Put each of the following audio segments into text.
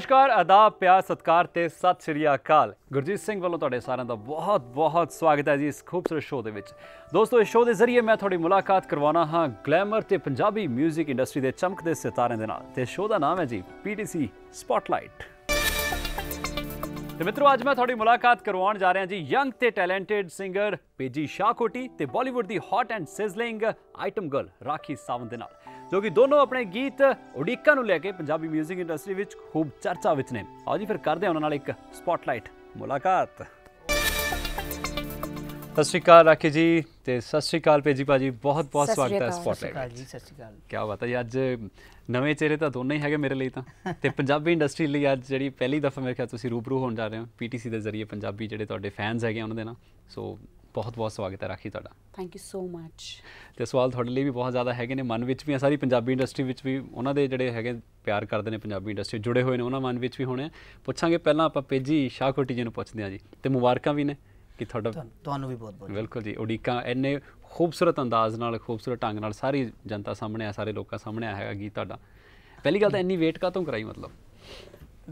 ਨਮਸਕਾਰ ਆਦਾਬ ਪਿਆਰ ਸਤਕਾਰ ਤੇ ਸਤਿ ਸ੍ਰੀ ਅਕਾਲ ਗੁਰਜੀਤ ਸਿੰਘ ਵੱਲੋਂ ਤੁਹਾਡੇ ਸਾਰਿਆਂ ਦਾ ਬਹੁਤ ਬਹੁਤ ਸਵਾਗਤ ਹੈ ਜੀ ਇਸ ਖੂਬਸੂਰਤ ਸ਼ੋਅ ਦੇ ਵਿੱਚ ਦੋਸਤੋ ਇਸ ਸ਼ੋਅ ਦੇ ਜ਼ਰੀਏ ਮੈਂ ਤੁਹਾਡੀ ਮੁਲਾਕਾਤ ਕਰਵਾਉਣਾ ਹਾਂ ਗਲੈਮਰ ਤੇ ਪੰਜਾਬੀ 뮤직 ਇੰਡਸਟਰੀ ਦੇ ਚਮਕਦੇ ਸਿਤਾਰਿਆਂ ਦੇ ਨਾਲ ਤੇ ਸ਼ੋਅ ਦਾ ਨਾਮ ਹੈ ਜੀ ਪੀਟੀਸੀ ਸਪੌਟਲਾਈਟ ਤੇ ਮਿੱਤਰੋ ਅੱਜ ਮੈਂ ਤੁਹਾਡੀ ਮੁਲਾਕਾਤ ਕਰਵਾਉਣ ਜਾ ਰਿਹਾ ਜੀ ਯੰਗ ਤੇ ਟੈਲੈਂਟਡ ਸਿੰਗਰ ਪੀਜੀ ਸ਼ਾਕੋਟੀ ਤੇ ਬਾਲੀਵੁੱਡ ਦੀ hot and sizzling item girl Rakhi Sawant ਦੇ ਨਾਲ ਜੋ ਕਿ ਦੋਨੋਂ ਆਪਣੇ ਗੀਤ ਉਡੀਕਾ ਨੂੰ ਲੈ ਕੇ ਪੰਜਾਬੀ 뮤직 ਇੰਡਸਟਰੀ ਵਿੱਚ ਖੂਬ ਚਰਚਾ ਵਿੱਚ ਨੇ ਆਓ ਜੀ ਫਿਰ ਕਰਦੇ ਹਾਂ ਉਹਨਾਂ ਨਾਲ ਇੱਕ ਸਪੌਟਲਾਈਟ ਮੁਲਾਕਾਤ ਸਤਿ ਸ਼੍ਰੀ ਅਕਾਲ ਰਾਖੀ ਜੀ ਤੇ ਸਤਿ ਸ਼੍ਰੀ ਅਕਾਲ ਪੇਜੀ ਭਾਜੀ ਬਹੁਤ ਬਹੁਤ ਸਵਾਗਤ ਹੈ ਸਪੌਟਲਾਈਟ ਜੀ ਸਤਿ ਸ਼੍ਰੀ ਅਕਾਲ ਕੀ ਬਾਤ ਹੈ ਅੱਜ ਨਵੇਂ ਚਿਹਰੇ ਤਾਂ ਦੋਨੇ ਹੀ ਹੈਗੇ ਮੇਰੇ ਲਈ ਤਾਂ ਤੇ ਪੰਜਾਬੀ ਇੰਡਸਟਰੀ ਲਈ ਅੱਜ ਜਿਹੜੀ ਪਹਿਲੀ ਦਫਾ ਮੇਰੇ ਖਿਆਲ ਤੁਸੀਂ ਰੂਬਰੂ ਹੋਣ ਜਾ ਰਹੇ ਹੋ ਪੀਟੀਸੀ ਦੇ ਜ਼ਰੀਏ ਪੰਜਾਬੀ ਜਿਹੜੇ ਤੁਹਾਡੇ ਫੈਨਸ ਹੈਗੇ ਉਹਨਾਂ ਦੇ ਨਾਲ ਸੋ ਬਹੁਤ-ਬਹੁਤ ਸਵਾਗਤ ਹੈ ਰਾਖੀ ਤੁਹਾਡਾ ਥੈਂਕ ਯੂ ਸੋ ਮੱਚ ਤੇ ਸਵਾਲ ਤੁਹਾਡੇ ਲਈ ਵੀ ਬਹੁਤ ਜ਼ਿਆਦਾ ਹੈਗੇ ਨੇ ਮਨ ਵਿੱਚ ਵੀ ਆ ਸਾਰੀ ਪੰਜਾਬੀ ਇੰਡਸਟਰੀ ਵਿੱਚ ਵੀ ਉਹਨਾਂ ਦੇ ਜਿਹੜੇ ਹੈਗੇ ਪਿਆਰ ਕਰਦੇ ਨੇ ਪੰਜਾਬੀ ਇੰਡਸਟਰੀ ਜੁੜੇ ਹੋਏ ਨੇ ਉਹਨਾਂ ਮਨ ਵਿੱਚ ਵੀ ਹੋਣੇ ਪੁੱਛਾਂਗੇ ਪਹਿਲਾਂ ਆਪਾਂ ਪੇਜੀ ਸ਼ਾਹਕੋਟੀ ਜੀ ਨੂੰ ਪੁੱਛਦੇ ਹਾਂ ਜੀ ਤੇ ਮੁਬਾਰਕਾਂ ਵੀ ਨੇ ਕਿ ਤੁਹਾਡਾ ਤੁਹਾਨੂੰ ਵੀ ਬਹੁਤ ਬਹੁਤ ਬਿਲਕੁਲ ਜੀ ਉਡੀਕਾਂ ਐਨੇ ਖੂਬਸੂਰਤ ਅੰਦਾਜ਼ ਨਾਲ ਖੂਬਸੂਰਤ ਢੰਗ ਨਾਲ ਸਾਰੀ ਜਨਤਾ ਸਾਹਮਣੇ ਆ ਸਾਰੇ ਲੋਕਾਂ ਸਾਹਮਣੇ ਆ ਹੈਗਾ ਗੀਤ ਤੁਹਾਡਾ ਪਹਿਲੀ ਗੱਲ ਤਾਂ ਇੰਨੀ ਵੇਟ ਕਾ ਤੋਂ ਕਰਾਈ ਮਤਲਬ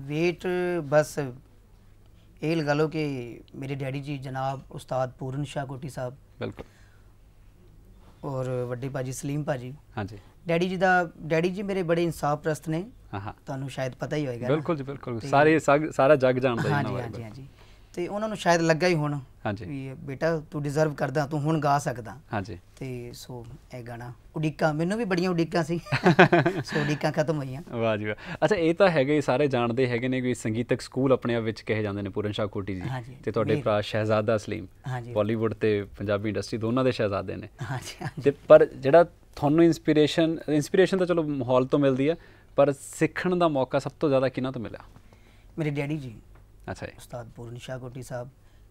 ਵੇਟ ਬਸ ਇਹ ਲਗਾ ਲਓ ਕਿ ਮੇਰੇ ਡੈਡੀ ਜੀ ਜਨਾਬ ਉਸਤਾਦ ਪੂਰਨ ਸ਼ਾਹ ਕੋਟੀ ਸਾਹਿਬ ਬਿਲਕੁਲ ਔਰ ਵੱਡੇ ਭਾਜੀ ਸਲੀਮ ਭਾਜੀ ਹਾਂਜੀ ਡੈਡੀ ਜੀ ਦਾ ਡੈਡੀ ਜੀ ਮੇਰੇ ਬੜੇ ਇਨਸਾਫ ਪ੍ਰਸਤ ਨੇ ਹਾਂ ਤੁਹਾਨੂੰ ਸ਼ਾਇਦ ਪਤਾ ਹੀ ਹੋਏਗਾ ਬਿਲਕੁਲ ਜੀ ਬਿਲਕੁਲ ਸਾਰੇ ਸਾਰਾ ਜੱਗ ਜਾਣਦਾ ਹੈ ਹਾਂਜੀ ਹਾਂਜੀ ਹਾਂਜੀ ਤੇ ਉਹਨਾਂ ਨੂੰ ਸ਼ਾਇਦ ਲੱਗਾ ਹੀ ਹੁਣ ਹਾਂਜੀ ਵੀ ਬੇਟਾ ਤੂੰ ਡਿਜ਼ਰਵ ਕਰਦਾ ਤੂੰ ਹੁਣ ਗਾ ਸਕਦਾ ਹਾਂਜੀ ਤੇ ਸੋ ਇਹ ਗਾਣਾ ਉਡੀਕਾਂ ਮੈਨੂੰ ਵੀ ਬੜੀਆਂ ਉਡੀਕਾਂ ਸੀ ਸੋ ਉਡੀਕਾਂ ਖਤਮ ਹੋਈਆਂ ਵਾਹ ਜੀ ਵਾਹ ਅੱਛਾ ਇਹ ਤਾਂ ਹੈਗੇ ਸਾਰੇ ਜਾਣਦੇ ਹੈਗੇ ਨੇ ਕਿ ਸੰਗੀਤਕ ਸਕੂਲ ਆਪਣੇ ਆਪ ਵਿੱਚ ਕਹੇ ਜਾਂਦੇ ਨੇ ਪੂਰਨ ਸ਼ਾਹ ਕੋਟੀ ਜੀ ਤੇ ਤੁਹਾਡੇ ਭਰਾ ਸ਼ਹਿਜ਼ਾਦਾ ਸਲੀਮ ਬਾਲੀਵੁੱਡ ਤੇ ਪੰਜਾਬੀ ਇੰਡਸਟਰੀ ਦੋਨਾਂ ਦੇ ਸ਼ਹਿਜ਼ਾਦੇ ਨੇ ਹਾਂਜੀ ਤੇ ਪਰ ਜਿਹੜਾ ਤੁਹਾਨੂੰ ਇਨਸਪੀਰੇਸ਼ਨ ਇਨਸਪੀਰੇਸ਼ਨ ਤਾਂ ਚਲੋ ਮਾਹੌਲ ਤੋਂ ਮਿਲਦੀ ਹੈ ਪਰ ਸਿੱਖਣ ਦਾ ਮੌਕਾ ਸਭ ਤੋਂ ਜ਼ਿਆਦਾ ਕਿਹਨਾਂ ਤੋਂ ਮਿਲਿਆ ਮੇਰੇ ਡੈਡੀ ਜੀ ਅੱਛਾ ਜੀ ਉਸਤਾਦ ਪੂਰਨ ਸ਼ਾਹ ਗੋਟੀ ਸਾਹਿਬ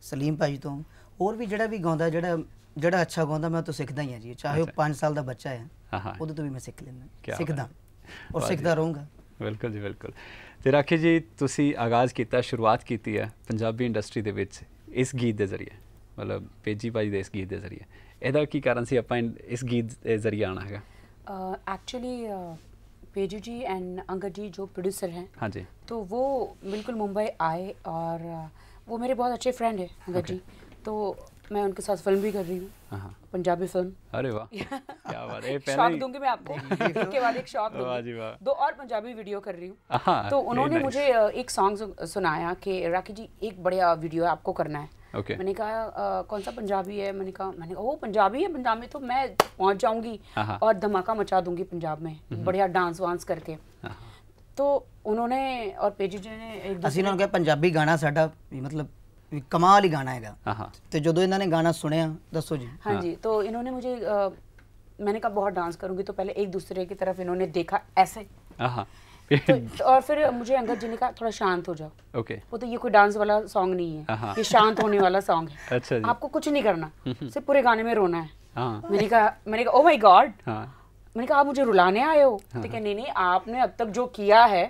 ਸਲੀਮ ਭਾਜੀ ਤੋਂ ਹੋਰ ਵੀ ਜਿਹੜਾ ਵੀ ਗਾਉਂਦਾ ਜਿਹੜਾ ਜਿਹੜਾ ਅੱਛਾ ਗਾਉਂਦਾ ਮੈਂ ਤਾਂ ਸਿੱਖਦਾ ਹੀ ਆ ਜੀ ਚਾਹੇ ਉਹ 5 ਸਾਲ ਦਾ ਬੱਚਾ ਹੈ ਉਹਦੇ ਤੋਂ ਵੀ ਮੈਂ ਸਿੱਖ ਲੈਂਦਾ ਸਿੱਖਦਾ ਔਰ ਸਿੱਖਦਾ ਰਹੂੰਗਾ ਬਿਲਕੁਲ ਜੀ ਬਿਲਕੁਲ ਤੇ ਰਾਖੀ ਜੀ ਤੁਸੀਂ ਆਗਾਜ਼ ਕੀਤਾ ਸ਼ੁਰੂਆਤ ਕੀਤੀ ਹੈ ਪੰਜਾਬੀ ਇੰਡਸਟਰੀ ਦੇ ਵਿੱਚ ਇਸ ਗੀਤ ਦੇ ਜ਼ਰੀਏ ਮਤਲਬ ਪੇਜੀ ਭਾਈ ਦੇ ਇਸ ਗੀਤ ਦੇ ਜ਼ਰੀਏ ਇਹਦਾ ਕੀ ਕਾਰਨ ਸੀ ਆਪਾਂ ਇਸ ਗੀਤ ਦੇ ਜ਼ਰੀਏ ਆਣਾ ਹੈਗਾ ਐਕਚੁਅਲੀ पेजू जी एंड अंगद जी जो प्रोड्यूसर हैं हाँ जी तो वो बिल्कुल मुंबई आए और वो मेरे बहुत अच्छे फ्रेंड है अंगद okay. जी तो मैं उनके साथ फिल्म भी कर रही हूँ हाँ, हाँ। पंजाबी फिल्म अरे वाह क्या बात है पहले दूंगी मैं आपको तो- इनके वाले एक शॉक दूंगी दो और पंजाबी वीडियो कर रही हूँ हाँ, तो उन्होंने मुझे एक सॉन्ग सुनाया कि राखी जी एक बढ़िया वीडियो आपको करना है ओके मैंने कहा कौन सा पंजाबी है मैंने कहा मैंने कहा वो पंजाबी है पंजाब में तो मैं पहुंच जाऊंगी और धमाका मचा दूंगी पंजाब में बढ़िया डांस वांस करके तो उन्होंने और पेजी जी ने ਨੇ ਅਸੀਂ ਉਹਨਾਂ ਨੂੰ ਕਿਹਾ ਪੰਜਾਬੀ ਗਾਣਾ ਸਾਡਾ ਮਤਲਬ ਕਮਾਲ ਹੀ ਗਾਣਾ ਹੈਗਾ ਤੇ ਜਦੋਂ ਇਹਨਾਂ ਨੇ ਗਾਣਾ ਸੁਣਿਆ ਦੱਸੋ ਜੀ ਹਾਂਜੀ ਤੋ ਇਹਨਾਂ मैंने कहा बहुत डांस करूंगी तो पहले एक दूसरे की तरफ इन्होंने देखा ऐसे तो और फिर मुझे अंगद जी ने कहा थोड़ा शांत हो जाओ ओके वो तो ये कोई डांस वाला सॉन्ग नहीं है हाँ, हाँ। ये शांत होने वाला सॉन्ग है अच्छा जी। आपको कुछ नहीं करना हम्म, हम्म। सिर्फ पूरे गाने में रोना है हाँ। मैंने कहा मैंने कहा ओ माय गॉड मैंने कहा आप मुझे रुलाने आए हो तो क्या नहीं नहीं आपने अब तक जो किया है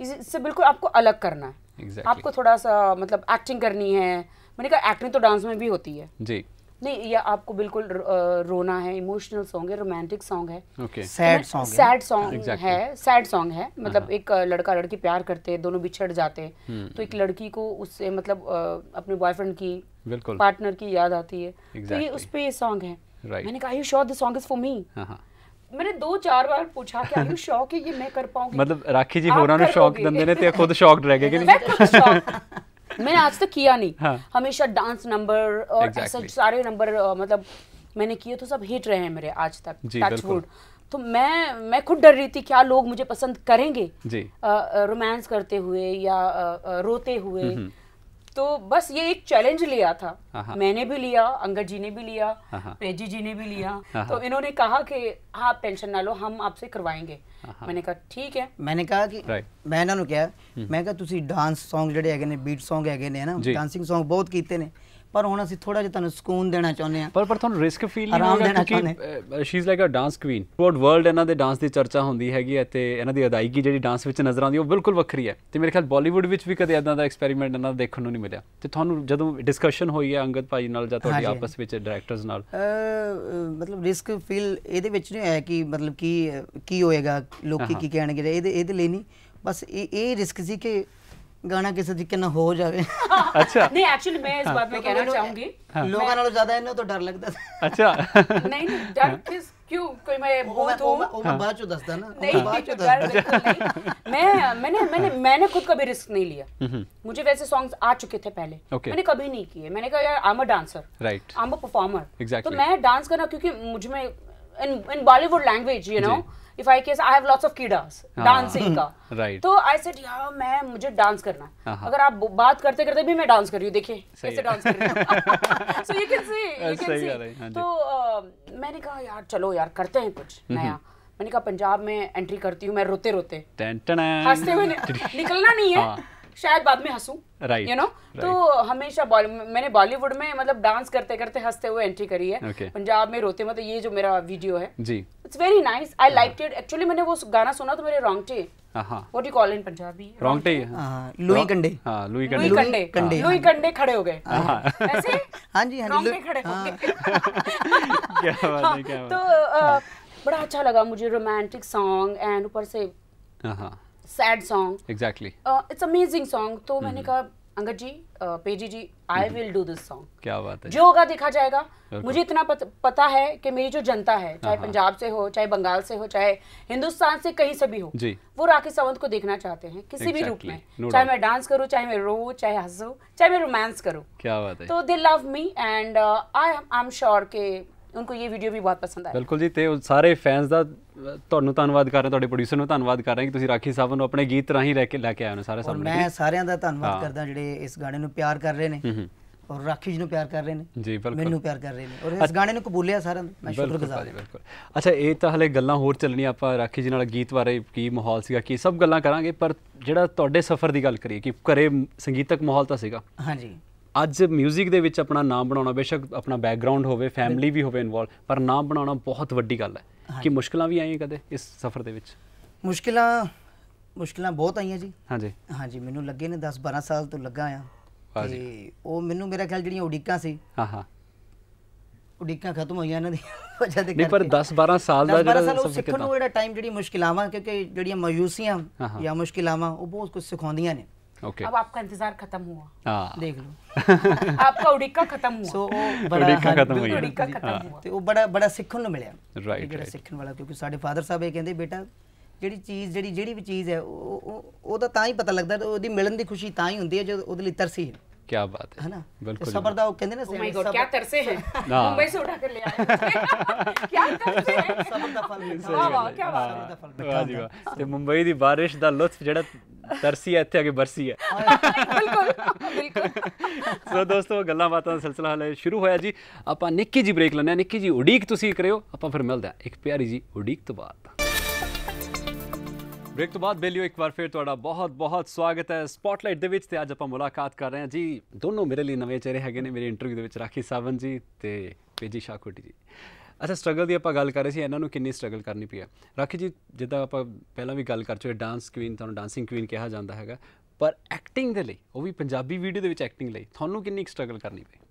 इससे बिल्कुल आपको अलग करना है exactly. आपको थोड़ा सा मतलब एक्टिंग करनी है मैंने कहा एक्टिंग तो डांस में भी होती है जी नहीं ये आपको बिल्कुल रोना है इमोशनल सॉन्ग है रोमांटिक सॉन्ग है सैड सैड सॉन्ग है सैड सॉन्ग है मतलब uh-huh. एक लड़का लड़की प्यार करते हैं दोनों बिछड़ जाते हैं hmm. तो एक लड़की को उससे मतलब अपने बॉयफ्रेंड की पार्टनर की याद आती है तो ये उस पर ये सॉन्ग है मैंने कहा you sure this song is for me मैंने दो चार बार पूछा कि यू शौक है ये मैं कर पाऊंगी मतलब राखी जी होਰਾਂ ਨੂੰ ਸ਼ੌਕ ਦਿੰਦੇ ਨੇ ਤੇ खुद शौक रह गए ਕਿ ਨਹੀਂ मैंने आज तक किया नहीं हाँ. हमेशा डांस नंबर और exactly. सारे नंबर मतलब मैंने किए तो सब हिट रहे हैं मेरे आज तक टचवुड तो मैं मैं खुद डर रही थी क्या लोग मुझे पसंद करेंगे जी रोमांस करते हुए या आ, रोते हुए हम्म, हम्म। तो बस ये एक चैलेंज लिया था मैंने भी लिया अंगद जी ने भी लिया पेजी जी ने भी लिया तो इन्होंने कहा कि आप टेंशन ना लो हम आपसे ਕਰਵਾएंगे ਮੈਨੇ ਕਹਾ ਠੀਕ ਹੈ ਮੈਨੇ ਕਹਾ ਕਿ ਮੈਂ ਇਹਨਾਂ ਨੂੰ ਕਿਹਾ ਮੈਂ ਕਿਹਾ ਤੁਸੀਂ ਡਾਂਸ Song ਜਿਹੜੇ ਹੈਗੇ ਨੇ ਬੀਟ Song ਹੈਗੇ ਨੇ ਨਾ ਡਾਂਸਿੰਗ Song ਬਹੁਤ ਕੀਤੇ ਨੇ ਪਰ ਹੁਣ ਅਸੀਂ ਥੋੜਾ ਜਿਹਾ ਤੁਹਾਨੂੰ ਸਕੂਨ ਦੇਣਾ ਚਾਹੁੰਦੇ ਆ ਪਰ ਪਰ ਤੁਹਾਨੂੰ ਰਿਸਕ ਫੀਲ ਨਹੀਂ ਹੋ ਰਿਹਾ ਕਿ she is like a dance queen throughout world ਇਹਨਾਂ ਦੇ ਡਾਂਸ ਦੀ ਚਰਚਾ ਹੁੰਦੀ ਹੈਗੀ ਹੈ ਤੇ ਇਹਨਾਂ ਦੀ ਅਦਾਇਗੀ ਜਿਹੜੀ ਡਾਂਸ ਵਿੱਚ ਨਜ਼ਰ ਆਉਂਦੀ ਉਹ ਬਿਲਕੁਲ ਵੱਖਰੀ ਹੈ ਤੇ ਮੇਰੇ ਖਿਆਲ ਬਾਲੀਵੁੱਡ ਵਿੱਚ ਵੀ ਕਦੇ ਇਦਾਂ ਦਾ ਐਕਸਪੈਰੀਮੈਂਟ ਇਹਨਾਂ ਦਾ ਦੇਖਣ ਨੂੰ ਨਹੀਂ ਮਿਲਿਆ ਤੇ ਤੁਹਾਨੂੰ ਜਦੋਂ ਡਿਸਕਸ਼ਨ ਹੋਈ ਹੈ ਅੰਗਦ ਭਾਈ ਨਾਲ ਜਾਂ ਤੁਹਾਡੀ ਆਪਸ ਵਿੱਚ ਡਾਇਰੈਕਟਰਸ ਨਾਲ ਮਤਲਬ ਰਿਸਕ ਫੀਲ ਇਹਦੇ ਵਿੱਚ ਨਹੀਂ ਹੈ ਕਿ ਮਤਲਬ ਕੀ ਕੀ ਹੋਏਗਾ ਲੋਕੀ ਕੀ ਕਹਿਣਗੇ ਇਹਦੇ ਇਹਦੇ ਲਈ ਨਹੀਂ ਬਸ ਇਹ ਇਹ ਰਿਸਕ ਸੀ ਕਿ ਗਾਣਾ ਕਿਸੇ ਤਰੀਕੇ ਨਾਲ ਹੋ ਜਾਵੇ ਅੱਛਾ ਨਹੀਂ ਐਕਚੁਅਲੀ ਮੈਂ ਇਸ बात में कहना ਚਾਹੂੰਗੀ ਲੋਕਾਂ ਨਾਲੋਂ ज्यादा है ना तो डर लगता है अच्छा नहीं डर हाँ। किस क्यों कोई मैं भूत हूँ वो मैं हाँ। बात जो दसता ना नहीं बाद चो दसता मैं मैंने मैंने हाँ। मैंने खुद कभी रिस्क नहीं लिया मुझे वैसे सॉन्ग्स आ चुके थे पहले मैंने कभी नहीं किए मैंने कहा यार I am a dancer right I am a performer तो मैं डांस करना क्योंकि मुझ में in in Bollywood language you know if I case I have lots of कीडास डांसिंग का राइट तो आई सेड यार मैं मुझे डांस करना है अगर आप बात करते करते भी मैं डांस कर रही हूँ देखिए कैसे डांस कर रही हूँ so you can see you can see तो मैंने कहा यार चलो यार करते हैं कुछ नया मैंने कहा पंजाब में एंट्री करती हूँ मैं रोते रोते हंसते हुए निकलना नहीं है हाँ। शायद बाद में हंसू राइट यू नो तो हमेशा मैंने बॉलीवुड में मतलब डांस करते करते हंसते हुए एंट्री करी है okay. पंजाब में रोते मतलब ये जो मेरा वीडियो है जी it's very nice I like it actually मैंने वो गाना सुना तो मेरे रोंगटे what you call in Punjabi रोंगटे हाँ, हाँ, लुई कंडे हां लुई कंडे लुई कंडे लुई कंडे खड़े हो गए हाँ। ऐसे हां जी हां रोंगटे खड़े हो गए क्या बात है क्या बात तो बड़ा अच्छा लगा मुझे रोमांटिक सॉन्ग एंड ऊपर से sad song exactly it's amazing song तो मैंने mm-hmm. कहा Angad ji uh, Peji ji I will do this song क्या बात है जो होगा देखा जाएगा मुझे इतना पत, पता है कि मेरी जो जनता है चाहे हाँ, हाँ। पंजाब से हो चाहे बंगाल से हो चाहे हिंदुस्तान से कहीं से भी हो जी. वो राखी सावंत को देखना चाहते हैं किसी exactly. भी रूप में no चाहे मैं डांस करूँ चाहे मैं रो चाहे हंसू चाहे मैं रोमांस करूँ क्या बात है तो they love me and I I am sure के ਉਨਕੋ ਇਹ ਵੀਡੀਓ ਵੀ ਬਹੁਤ ਪਸੰਦ ਆਇਆ ਬਿਲਕੁਲ ਜੀ ਤੇ ਸਾਰੇ ਫੈਨਸ ਦਾ ਤੁਹਾਨੂੰ ਧੰਨਵਾਦ ਕਰ ਰਹੇ ਤੁਹਾਡੇ ਪ੍ਰੋਡਿਊਸਰ ਨੂੰ ਧੰਨਵਾਦ ਕਰ ਰਹੇ ਕਿ ਤੁਸੀਂ ਰਾਖੀ ਸਾਹਿਬ ਨੂੰ ਆਪਣੇ ਗੀਤ ਰਾਹੀਂ ਲੈ ਕੇ ਲੈ ਕੇ ਆਏ ਹੋ ਸਾਰੇ ਸਾਹਮਣੇ ਮੈਂ ਸਾਰਿਆਂ ਦਾ ਧੰਨਵਾਦ ਕਰਦਾ ਜਿਹੜੇ ਇਸ ਗਾਣੇ ਨੂੰ ਪਿਆਰ ਕਰ ਰਹੇ ਨੇ ਔਰ ਰਾਖੀ ਜੀ ਨੂੰ ਪਿਆਰ ਕਰ ਰਹੇ ਨੇ ਜੀ ਬਿਲਕੁਲ ਮੈਨੂੰ ਪਿਆਰ ਕਰ ਰਹੇ ਨੇ ਔਰ ਇਸ ਗਾਣੇ ਨੂੰ ਕਬੂਲਿਆ ਸਾਰਿਆਂ ਨੇ ਮੈਂ ਸ਼ੁਕਰਗੁਜ਼ਾਰ ਹਾਂ ਬਿਲਕੁਲ ਅੱਛਾ ਇਹ ਤਾਂ ਹਲੇ ਗੱਲਾਂ ਹੋਰ ਚੱਲਣੀਆਂ ਆਪਾਂ ਰਾਖੀ ਜੀ ਨਾਲ ਗੀਤ ਬਾਰੇ ਕੀ ਮਾਹੌਲ ਸੀਗਾ ਕੀ ਸਭ ਗੱਲਾਂ ਕਰਾਂਗੇ ਪਰ ਜਿਹੜਾ ਤੁਹਾਡੇ ਸਫ਼ਰ ਦੀ ਗੱਲ ਕਰੀਏ ਕਿ ਘਰੇ ਸੰਗੀਤਕ ਮਾਹੌਲ ਤਾਂ ਸੀਗਾ ਹਾਂਜੀ ਅੱਜ 뮤직 ਦੇ ਵਿੱਚ ਆਪਣਾ ਨਾਮ ਬਣਾਉਣਾ ਬੇਸ਼ੱਕ ਆਪਣਾ ਬੈਕਗ੍ਰਾਉਂਡ ਹੋਵੇ ਫੈਮਿਲੀ ਵੀ ਹੋਵੇ ਇਨਵੋਲ ਪਰ ਨਾਮ ਬਣਾਉਣਾ ਬਹੁਤ ਵੱਡੀ ਗੱਲ ਹੈ ਕਿ ਮੁਸ਼ਕਲਾਂ ਵੀ ਆਈਆਂ ਕਦੇ ਇਸ ਸਫ਼ਰ ਦੇ ਵਿੱਚ ਮੁਸ਼ਕਲਾਂ ਮੁਸ਼ਕਲਾਂ ਬਹੁਤ ਆਈਆਂ ਜੀ ਹਾਂਜੀ ਹਾਂਜੀ ਮੈਨੂੰ ਲੱਗੇ ਨੇ 10 12 ਸਾਲ ਤੋਂ ਲੱਗਾ ਆ ਤੇ ਉਹ ਮੈਨੂੰ ਮੇਰਾ ਖਿਆਲ ਜਿਹੜੀਆਂ ਉਡੀਕਾਂ ਸੀ ਹਾਂ ਹਾਂ ਉਡੀਕਾਂ ਖਤਮ ਹੋਈਆਂ ਇਹਨਾਂ ਦੀ ਵਜ੍ਹਾ ਦੇ ਕਰਕੇ ਨਹੀਂ ਪਰ 10 12 ਸਾਲ ਦਾ ਜਿਹੜਾ ਸਭ ਸਿੱਖਣ ਨੂੰ ਜਿਹੜਾ ਟਾਈਮ ਜਿਹੜੀ ਆ ਕਿਉਂਕਿ ਜਿਹੜੀਆਂ ਮਾਯੂਸੀਆਂ ਜਾਂ ਆ ਉਹ ਬਹੁਤ ਕੁਝ ਸਿਖਾਉਂਦੀਆਂ ਨੇ okay. अब आपका इंतजार खत्म हुआ देख लो आपका उड़ीका खत्म हुआ सो बड़ा उड़ीका खत्म ਹੋਇਆ ਉਡੀਕਾ ਖਤਮ हुआ तो ਉਹ ਬੜਾ ਬੜਾ ਸਿੱਖਣ ਨੂੰ ਮਿਲਿਆ ਰਾਈਟ ਜਿਹੜਾ ਸਿੱਖਣ ਵਾਲਾ ਕਿਉਂਕਿ ਸਾਡੇ ਫਾਦਰ ਸਾਹਿਬ ਇਹ ਕਹਿੰਦੇ ਬੇਟਾ ਜਿਹੜੀ ਚੀਜ਼ ਜਿਹੜੀ ਜਿਹੜੀ ਵੀ ਚੀਜ਼ ਹੈ ਉਹ ਉਹਦਾ ਤਾਂ ਹੀ ਪਤਾ ਲੱਗਦਾ ਉਹਦੀ ਮਿਲਣ ਦੀ ਖੁਸ਼ੀ ਤਾਂ ਹੀ ਹੁੰਦੀ ਹੈ ਜਦ ਉਹਦੇ ਲਈ ਤਰਸੀ ਹੈ ਕਿਆ ਬਾਤ ਹੈ ਹਨਾ ਬਿਲਕੁਲ ਸਬਰ ਦਾ ਉਹ ਕਹਿੰਦੇ ਨੇ ਮਾਈ ਗੋਡ ਕਿਆ ਤਰਸੇ ਹੈ ਮੁੰਬਈ ਸੇ ਉਠਾ ਕੇ ਲੈ ਆਏ ਕਿਆ ਤਰਸੇ ਹੈ ਸਬਰ ਦਾ ਫਲ ਵਾਹ ਵਾਹ ਕਿਆ ਬਾਤ ਹੈ ਦਾ ਫਲ ਵਾਹ ਜੀ ਵਾਹ ਤੇ ਮੁੰਬਈ ਦੀ ਬਾਰਿਸ਼ ਦਾ ਲੁਤਫ ਜਿਹੜਾ ਤਰਸੀ ਹੈ ਇੱਥੇ ਆ ਕੇ ਬਰਸੀ ਹੈ ਬਿਲਕੁਲ ਬਿਲਕੁਲ ਸੋ ਦੋਸਤੋ ਗੱਲਾਂ ਬਾਤਾਂ ਦਾ ਸਿਲਸਿਲਾ ਹਲੇ ਸ਼ੁਰੂ ਹੋਇਆ ਜੀ ਆਪਾਂ ਨਿੱਕੀ ਜੀ ਬ੍ਰੇਕ ਲੈਣਾ ਨਿੱਕੀ ਜੀ ਉਡੀਕ ਤੁਸੀਂ ਕਰਿਓ ਆਪਾਂ ਫਿਰ ਮਿਲਦੇ ਆ ਇੱਕ ਪਿਆਰੀ ਜੀ ਉਡੀਕ ਤੋਂ ਬਾਅਦ ਬ੍ਰੇਕ ਤੋਂ ਬਾਅਦ ਬੈਲਿਓ ਇੱਕ ਵਾਰ ਫਿਰ ਤੁਹਾਡਾ ਬਹੁਤ-ਬਹੁਤ ਸਵਾਗਤ ਹੈ ਸਪੌਟਲਾਈਟ ਦੇ ਵਿੱਚ ਤੇ ਅੱਜ ਆਪਾਂ ਮੁਲਾਕਾਤ ਕਰ ਰਹੇ ਹਾਂ ਜੀ ਦੋਨੋਂ ਮੇਰੇ ਲਈ ਨਵੇਂ ਚਿਹਰੇ ਹੈਗੇ ਨੇ ਮੇਰੇ ਇੰਟਰਵਿਊ ਦੇ ਵਿੱਚ ਰਾਖੀ ਸਾਵਨ ਜੀ ਤੇ ਪੇਜੀ ਸ਼ਾਕੋਟੀ ਜੀ ਅੱਛਾ ਸਟਰਗਲ ਦੀ ਆਪਾਂ ਗੱਲ ਕਰ ਰਹੇ ਸੀ ਇਹਨਾਂ ਨੂੰ ਕਿੰਨੀ ਸਟਰਗਲ ਕਰਨੀ ਪਈ ਹੈ ਰਾਖੀ ਜੀ ਜਿੱਦਾਂ ਆਪਾਂ ਪਹਿਲਾਂ ਵੀ ਗੱਲ ਕਰ ਚੁੱਕੇ ਡਾਂਸ ਕੁਈਨ ਤੁਹਾਨੂੰ ਡਾਂਸਿੰਗ ਕੁਈਨ ਕਿਹਾ ਜਾਂਦਾ ਹੈਗਾ ਪਰ ਐਕਟਿੰਗ ਦੇ ਲਈ ਉਹ ਵੀ ਪੰਜਾਬੀ ਵੀਡੀਓ ਦੇ ਵਿੱਚ ਐਕਟਿੰਗ ਲਈ ਤੁਹਾਨੂੰ ਕਿੰਨੀ ਸਟਰਗਲ ਕਰਨੀ ਪਈ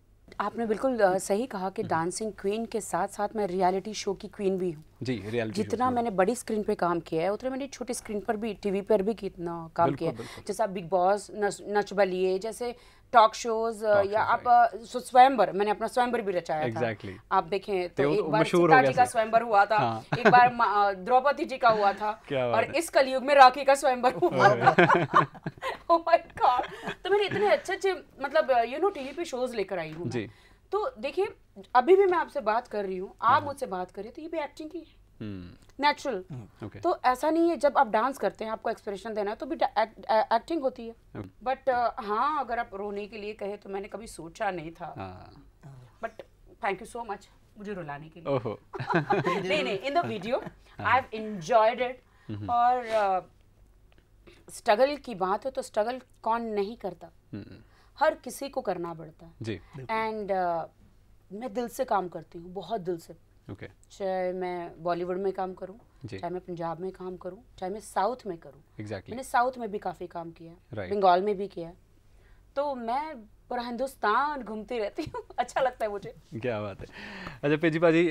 आपने बिल्कुल सही कहा कि डांसिंग हम्म। क्वीन के साथ साथ मैं रियलिटी शो की क्वीन भी हूँ जी रियलिटी जितना हाँ। मैंने बड़ी स्क्रीन पे काम किया है उतना मैंने छोटी स्क्रीन पर भी टीवी पर भी कितना काम किया है जैसे बिग बॉस नच बलिए जैसे टॉक शोज uh, या आप स्वयंवर uh, मैंने अपना स्वयंवर भी रचाया exactly. था आप देखें तो एक बार सीता जी का स्वयंवर हुआ था हाँ. एक बार द्रौपदी जी का हुआ था और इस कलयुग में राखी का स्वयंवर हुआ था oh तो मैंने इतने अच्छे अच्छे मतलब यू नो टीवी पे शोज लेकर आई हूँ तो देखिए अभी भी मैं आपसे बात कर रही हूँ आप हाँ। मुझसे बात करें तो ये भी एक्टिंग की है नेचुरल हम्म। hmm. हम्म, okay. तो ऐसा नहीं है जब आप डांस करते हैं आपको एक्सप्रेशन देना है तो भी एक्टिंग होती है बट okay. हाँ अगर आप रोने के लिए कहे तो मैंने कभी सोचा नहीं था but thank you so much मुझे रुलाने के लिए नहीं नहीं in the video I have enjoyed it और स्ट्रगल uh, की बात है तो स्ट्रगल कौन नहीं करता hmm. हर किसी को करना पड़ता है एंड uh, मैं दिल से काम करती हूँ बहुत दिल से okay. चाहे मैं बॉलीवुड में काम करूँ चाहे मैं पंजाब में काम करूँ चाहे मैं साउथ में करूँ exactly. मैंने साउथ में भी काफ़ी काम किया right. बंगाल में भी किया तो मैं पूरा हिंदुस्तान घूमती रहती हूँ अच्छा लगता है मुझे क्या बात है ਅੱਛਾ ਭੇਜੀ ਭਾਜੀ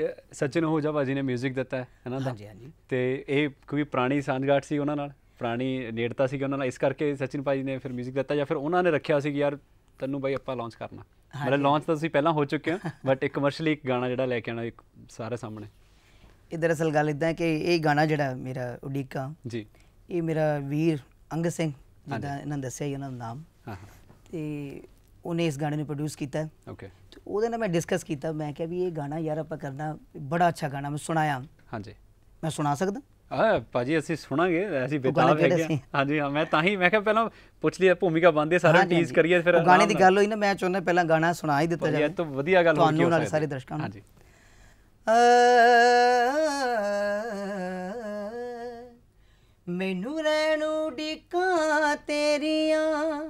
ਸਚਿਨ ਹੋਜਾ ਭਾਜੀ ਨੇ 뮤직 ਦਿੱਤਾ ਹੈ ਹੈ ਨਾ ਹਾਂਜੀ ਹਾਂਜੀ ਤੇ ਇਹ ਕੋਈ ਪੁਰਾਣੀ ਸਾਂਝਗਾਠ ਸੀ ਉਹਨਾਂ ਨਾਲ ਪੁਰਾਣੀ ਨੇੜਤਾ ਸੀ ਉਹਨਾਂ ਨਾਲ ਇਸ ਕਰਕੇ ਸਚਿਨ ਭਾਜੀ ਨੇ ਫਿਰ 뮤직 ਦਿੱਤਾ ਜਾਂ ਫਿਰ ਉਹਨਾਂ ਨੇ ਰੱਖਿਆ ਸੀ ਕਿ ਯਾਰ ਤੈਨੂੰ ਬਾਈ ਆਪਾਂ ਲਾਂਚ ਕਰਨਾ ਮਤਲਬ ਲਾਂਚ ਤਾਂ ਅਸੀਂ ਪਹਿਲਾਂ ਹੋ ਚੁੱਕੇ ਹਾਂ ਬਟ ਇੱਕ ਕਮਰਸ਼ੀਅਲੀ ਇੱਕ ਗਾਣਾ ਜਿਹੜਾ ਲੈ ਕੇ ਆਣਾ ਇੱਕ ਸਾਰੇ ਸਾਹਮਣੇ ਇਹ ਅਸਲ ਗੱਲ ਇਦਾਂ ਹੈ ਕਿ ਇਹ ਗਾਣਾ ਜਿਹੜਾ ਮੇਰਾ ਉਡੀਕਾ ਜੀ ਇਹ ਮੇਰਾ ਵੀਰ ਅੰਗ ਸਿੰਘ ਜਿਹਦਾ ਇਹਨਾਂ ਦੱਸਿਆ ਉਹਨਾਂ ਦਾ ਨਾਮ ਹਾਂ ਤੇ ਉਹਨੇ ਇਸ ਗਾਣੇ ਨੂੰ ਪ੍ਰੋਡਿਊਸ ਕੀਤਾ ਓਕੇ ਤੇ ਉਹਦੇ ਨਾਲ ਮੈਂ ਡਿਸਕਸ ਕੀਤਾ ਮੈਂ ਕਿਹਾ ਵੀ ਇਹ ਗਾਣਾ ਯਾਰ ਆਪਾਂ ਕਰਨਾ ਬੜਾ ਅੱਛਾ ਗਾਣਾ ਮੈਂ ਸੁਣਾਇਆ ਹਾਂਜੀ ਮੈਂ ਸੁਣਾ ਸਕਦਾ ਆ ਭਾਜੀ ਅਸੀਂ ਸੁਣਾਂਗੇ ਅਸੀਂ ਬੇਤਾਬ ਗਿਆ ਹਾਂਜੀ ਹਾਂ ਮੈਂ ਤਾਂ ਹੀ ਮੈਂ ਕਿਹਾ ਪਹਿਲਾਂ ਪੁੱਛ ਲਿਆ ਭੂਮਿਕਾ ਬੰਦੇ ਸਾਰੇ ਟੀਜ਼ ਕਰੀਏ ਫਿਰ ਗਾਣੇ ਦੀ ਗੱਲ ਹੋਈ ਨਾ ਮੈਂ ਚਾਹੁੰਦਾ ਪਹਿਲਾਂ ਗਾਣਾ ਸੁਣਾ ਹੀ ਦਿੱਤਾ ਜਾਵੇ ਇਹ ਤਾਂ ਵਧੀਆ ਗੱਲ ਹੋ ਗਈ ਤੁਹਾਨੂੰ ਨਾਲ ਸਾਰੇ ਦਰਸ਼ਕਾਂ ਨੂੰ ਹਾਂਜੀ ਮੈਨੂੰ ਰਹਿਣੂ ਡਿਕਾਂ ਤੇਰੀਆਂ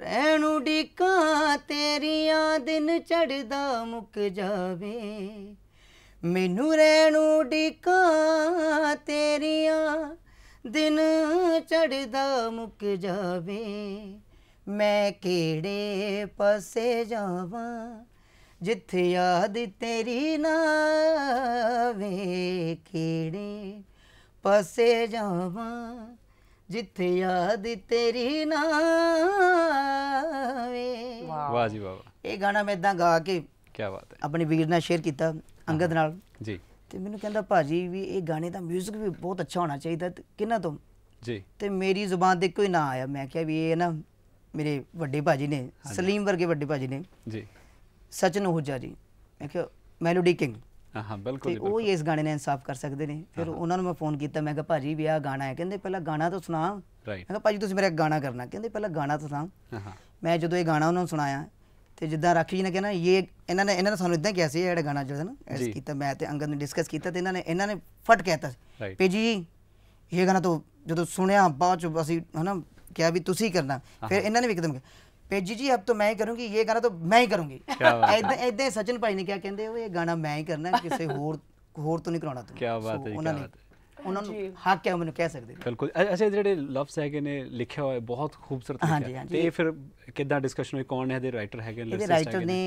ਰਹਿਣੂ ਡਿਕਾਂ ਤੇਰੀਆਂ ਦਿਨ ਚੜਦਾ ਮੁੱਕ ਜਾਵੇ ਮੈਨੂੰ ਰਹਿਣੂ ਡਿਕਾਂ ਤੇਰੀਆਂ ਦਿਨ ਚੜਦਾ ਮੁੱਕ ਜਾਵੇ ਮੈਂ ਕਿਹੜੇ ਪਸੇ ਜਾਵਾਂ ਜਿੱਥੇ ਯਾਦ ਤੇਰੀ ਨਾ ਵੇ ਕਿਹੜੇ ਪਸੇ ਜਾਵਾਂ ਜਿੱਥੇ ਯਾਦ ਤੇਰੀ ਨਾ ਵੇ ਵਾਹ ਜੀ ਵਾਹ ਇਹ ਗਾਣਾ ਮੈਂ ਇਦਾਂ ਗਾ ਕੇ ਕੀ ਬਾਤ ਹੈ ਆਪਣੀ ਵੀਰ ਨਾਲ ਸ਼ੇਅਰ ਕੀਤਾ ਅੰਗਦ ਨਾਲ ਜੀ ਤੇ ਮੈਨੂੰ ਕਹਿੰਦਾ ਭਾਜੀ ਵੀ ਇਹ ਗਾਣੇ ਦਾ 뮤직 ਵੀ ਬਹੁਤ ਅੱਛਾ ਹੋਣਾ ਚਾਹੀਦਾ ਤੇ ਕਿੰਨਾ ਤੋਂ ਜੀ ਤੇ ਮੇਰੀ ਜ਼ੁਬਾਨ ਤੇ ਕੋਈ ਨਾ ਆਇਆ ਮੈਂ ਕਿਹਾ ਵੀ ਇਹ ਨਾ ਮੇਰੇ ਵੱਡੇ ਭਾਜੀ ਨੇ ਸਲੀਮ ਵਰਗੇ ਵੱਡੇ ਭਾਜੀ ਨੇ ਜੀ ਸਚਨ ਹੁਜਾ ਜੀ ਮੈਂ ਕਿਹਾ ਮੈਲੋਡੀ ਕਿੰਗ ਹਾਂ ਬਿਲਕੁਲ ਉਹ ਇਸ ਗਾਣੇ ਨੇ ਇਨਸਾਫ ਕਰ ਸਕਦੇ ਨੇ ਫਿਰ ਉਹਨਾਂ ਨੂੰ ਮੈਂ ਫੋਨ ਕੀਤਾ ਮੈਂ ਕਿਹਾ ਭਾਜੀ ਵੀ ਆ ਗਾਣਾ ਹੈ ਕਹਿੰਦੇ ਪਹਿਲਾਂ ਗਾਣਾ ਤਾਂ ਸੁਣਾ ਮੈਂ ਕਿਹਾ ਭਾਜੀ ਤੁਸੀਂ ਮੇਰਾ ਗਾਣਾ ਕਰਨਾ ਕਹਿੰਦੇ ਪਹਿਲਾਂ ਗਾਣਾ ਤਾਂ ਸੁਣਾ ਮੈਂ ਜਦੋਂ ਇਹ ਗਾਣਾ ਉਹਨਾਂ ਨੂੰ ਸੁਣਾਇਆ ਤੇ ਜਿੱਦਾਂ ਰਾਖੀ ਜੀ ਨੇ ਕਿਹਾ ਨਾ ਇਹ ਇਹਨਾਂ ਨੇ ਇਹਨਾਂ ਨੇ ਸਾਨੂੰ ਇਦਾਂ ਕਿਹਾ ਸੀ ਜਿਹੜਾ ਗਾਣਾ ਜਿਹੜਾ ਨਾ ਐਸ ਕੀਤਾ ਮੈਂ ਤੇ ਅੰਗਦ ਨੇ ਡਿਸਕਸ ਕੀਤਾ ਤੇ ਇਹਨਾਂ ਨੇ ਇਹਨਾਂ ਨੇ ਫਟ ਕਹਿਤਾ ਸੀ ਪੇ ਜੀ ਇਹ ਗਾਣਾ ਤੋਂ ਜਦੋਂ ਸੁਣਿਆ ਬਾਅਦ ਚ ਅਸੀਂ ਹਨਾ ਕਿਹਾ ਵੀ ਤੁਸੀਂ ਕਰਨਾ ਫਿਰ ਇਹਨਾਂ ਨੇ ਵੀ ਇੱਕਦਮ ਪੇਜੀ ਜੀ ਅਬ ਤਾਂ ਮੈਂ ਹੀ ਕਰੂੰਗੀ ਇਹ ਗਾਣਾ ਤਾਂ ਮੈਂ ਹੀ ਕਰੂੰਗੀ ਐਦਾਂ ਐਦਾਂ ਸਚਨ ਭਾਈ ਨੇ ਕਿਹਾ ਕਹਿੰਦੇ ਉਹ ਇਹ ਗਾਣਾ ਮੈਂ ਹੀ ਕਰਨਾ ਕਿਸੇ ਹੋਰ ਹੋਰ ਤੋਂ ਨਹੀਂ ਕਰਾਉਣਾ ਤੂੰ ਕੀ ਬਾਤ ਹੈ ਉਹਨਾਂ ਨੇ ਉਹਨਾਂ ਨੂੰ ਹੱਕ ਹੈ ਮੈਨੂੰ ਕਹਿ ਸਕਦੇ ਨੇ ਬਿਲਕੁਲ ਅਸੀਂ ਜਿਹੜੇ ਲਫ਼ਜ਼ ਹੈਗੇ ਨੇ ਲਿਖਿਆ ਹੋਇਆ ਬਹੁਤ ਖੂਬਸੂਰਤ ਲਿਖਿਆ ਤੇ ਇਹ ਫਿਰ ਕਿਦਾਂ ਡਿਸਕਸ਼ਨ ਹੋਈ ਕੌਣ ਹੈ ਇਹਦੇ ਰਾਈਟਰ ਹੈਗੇ ਨੇ ਇਹਦੇ ਰਾਈਟਰ ਨੇ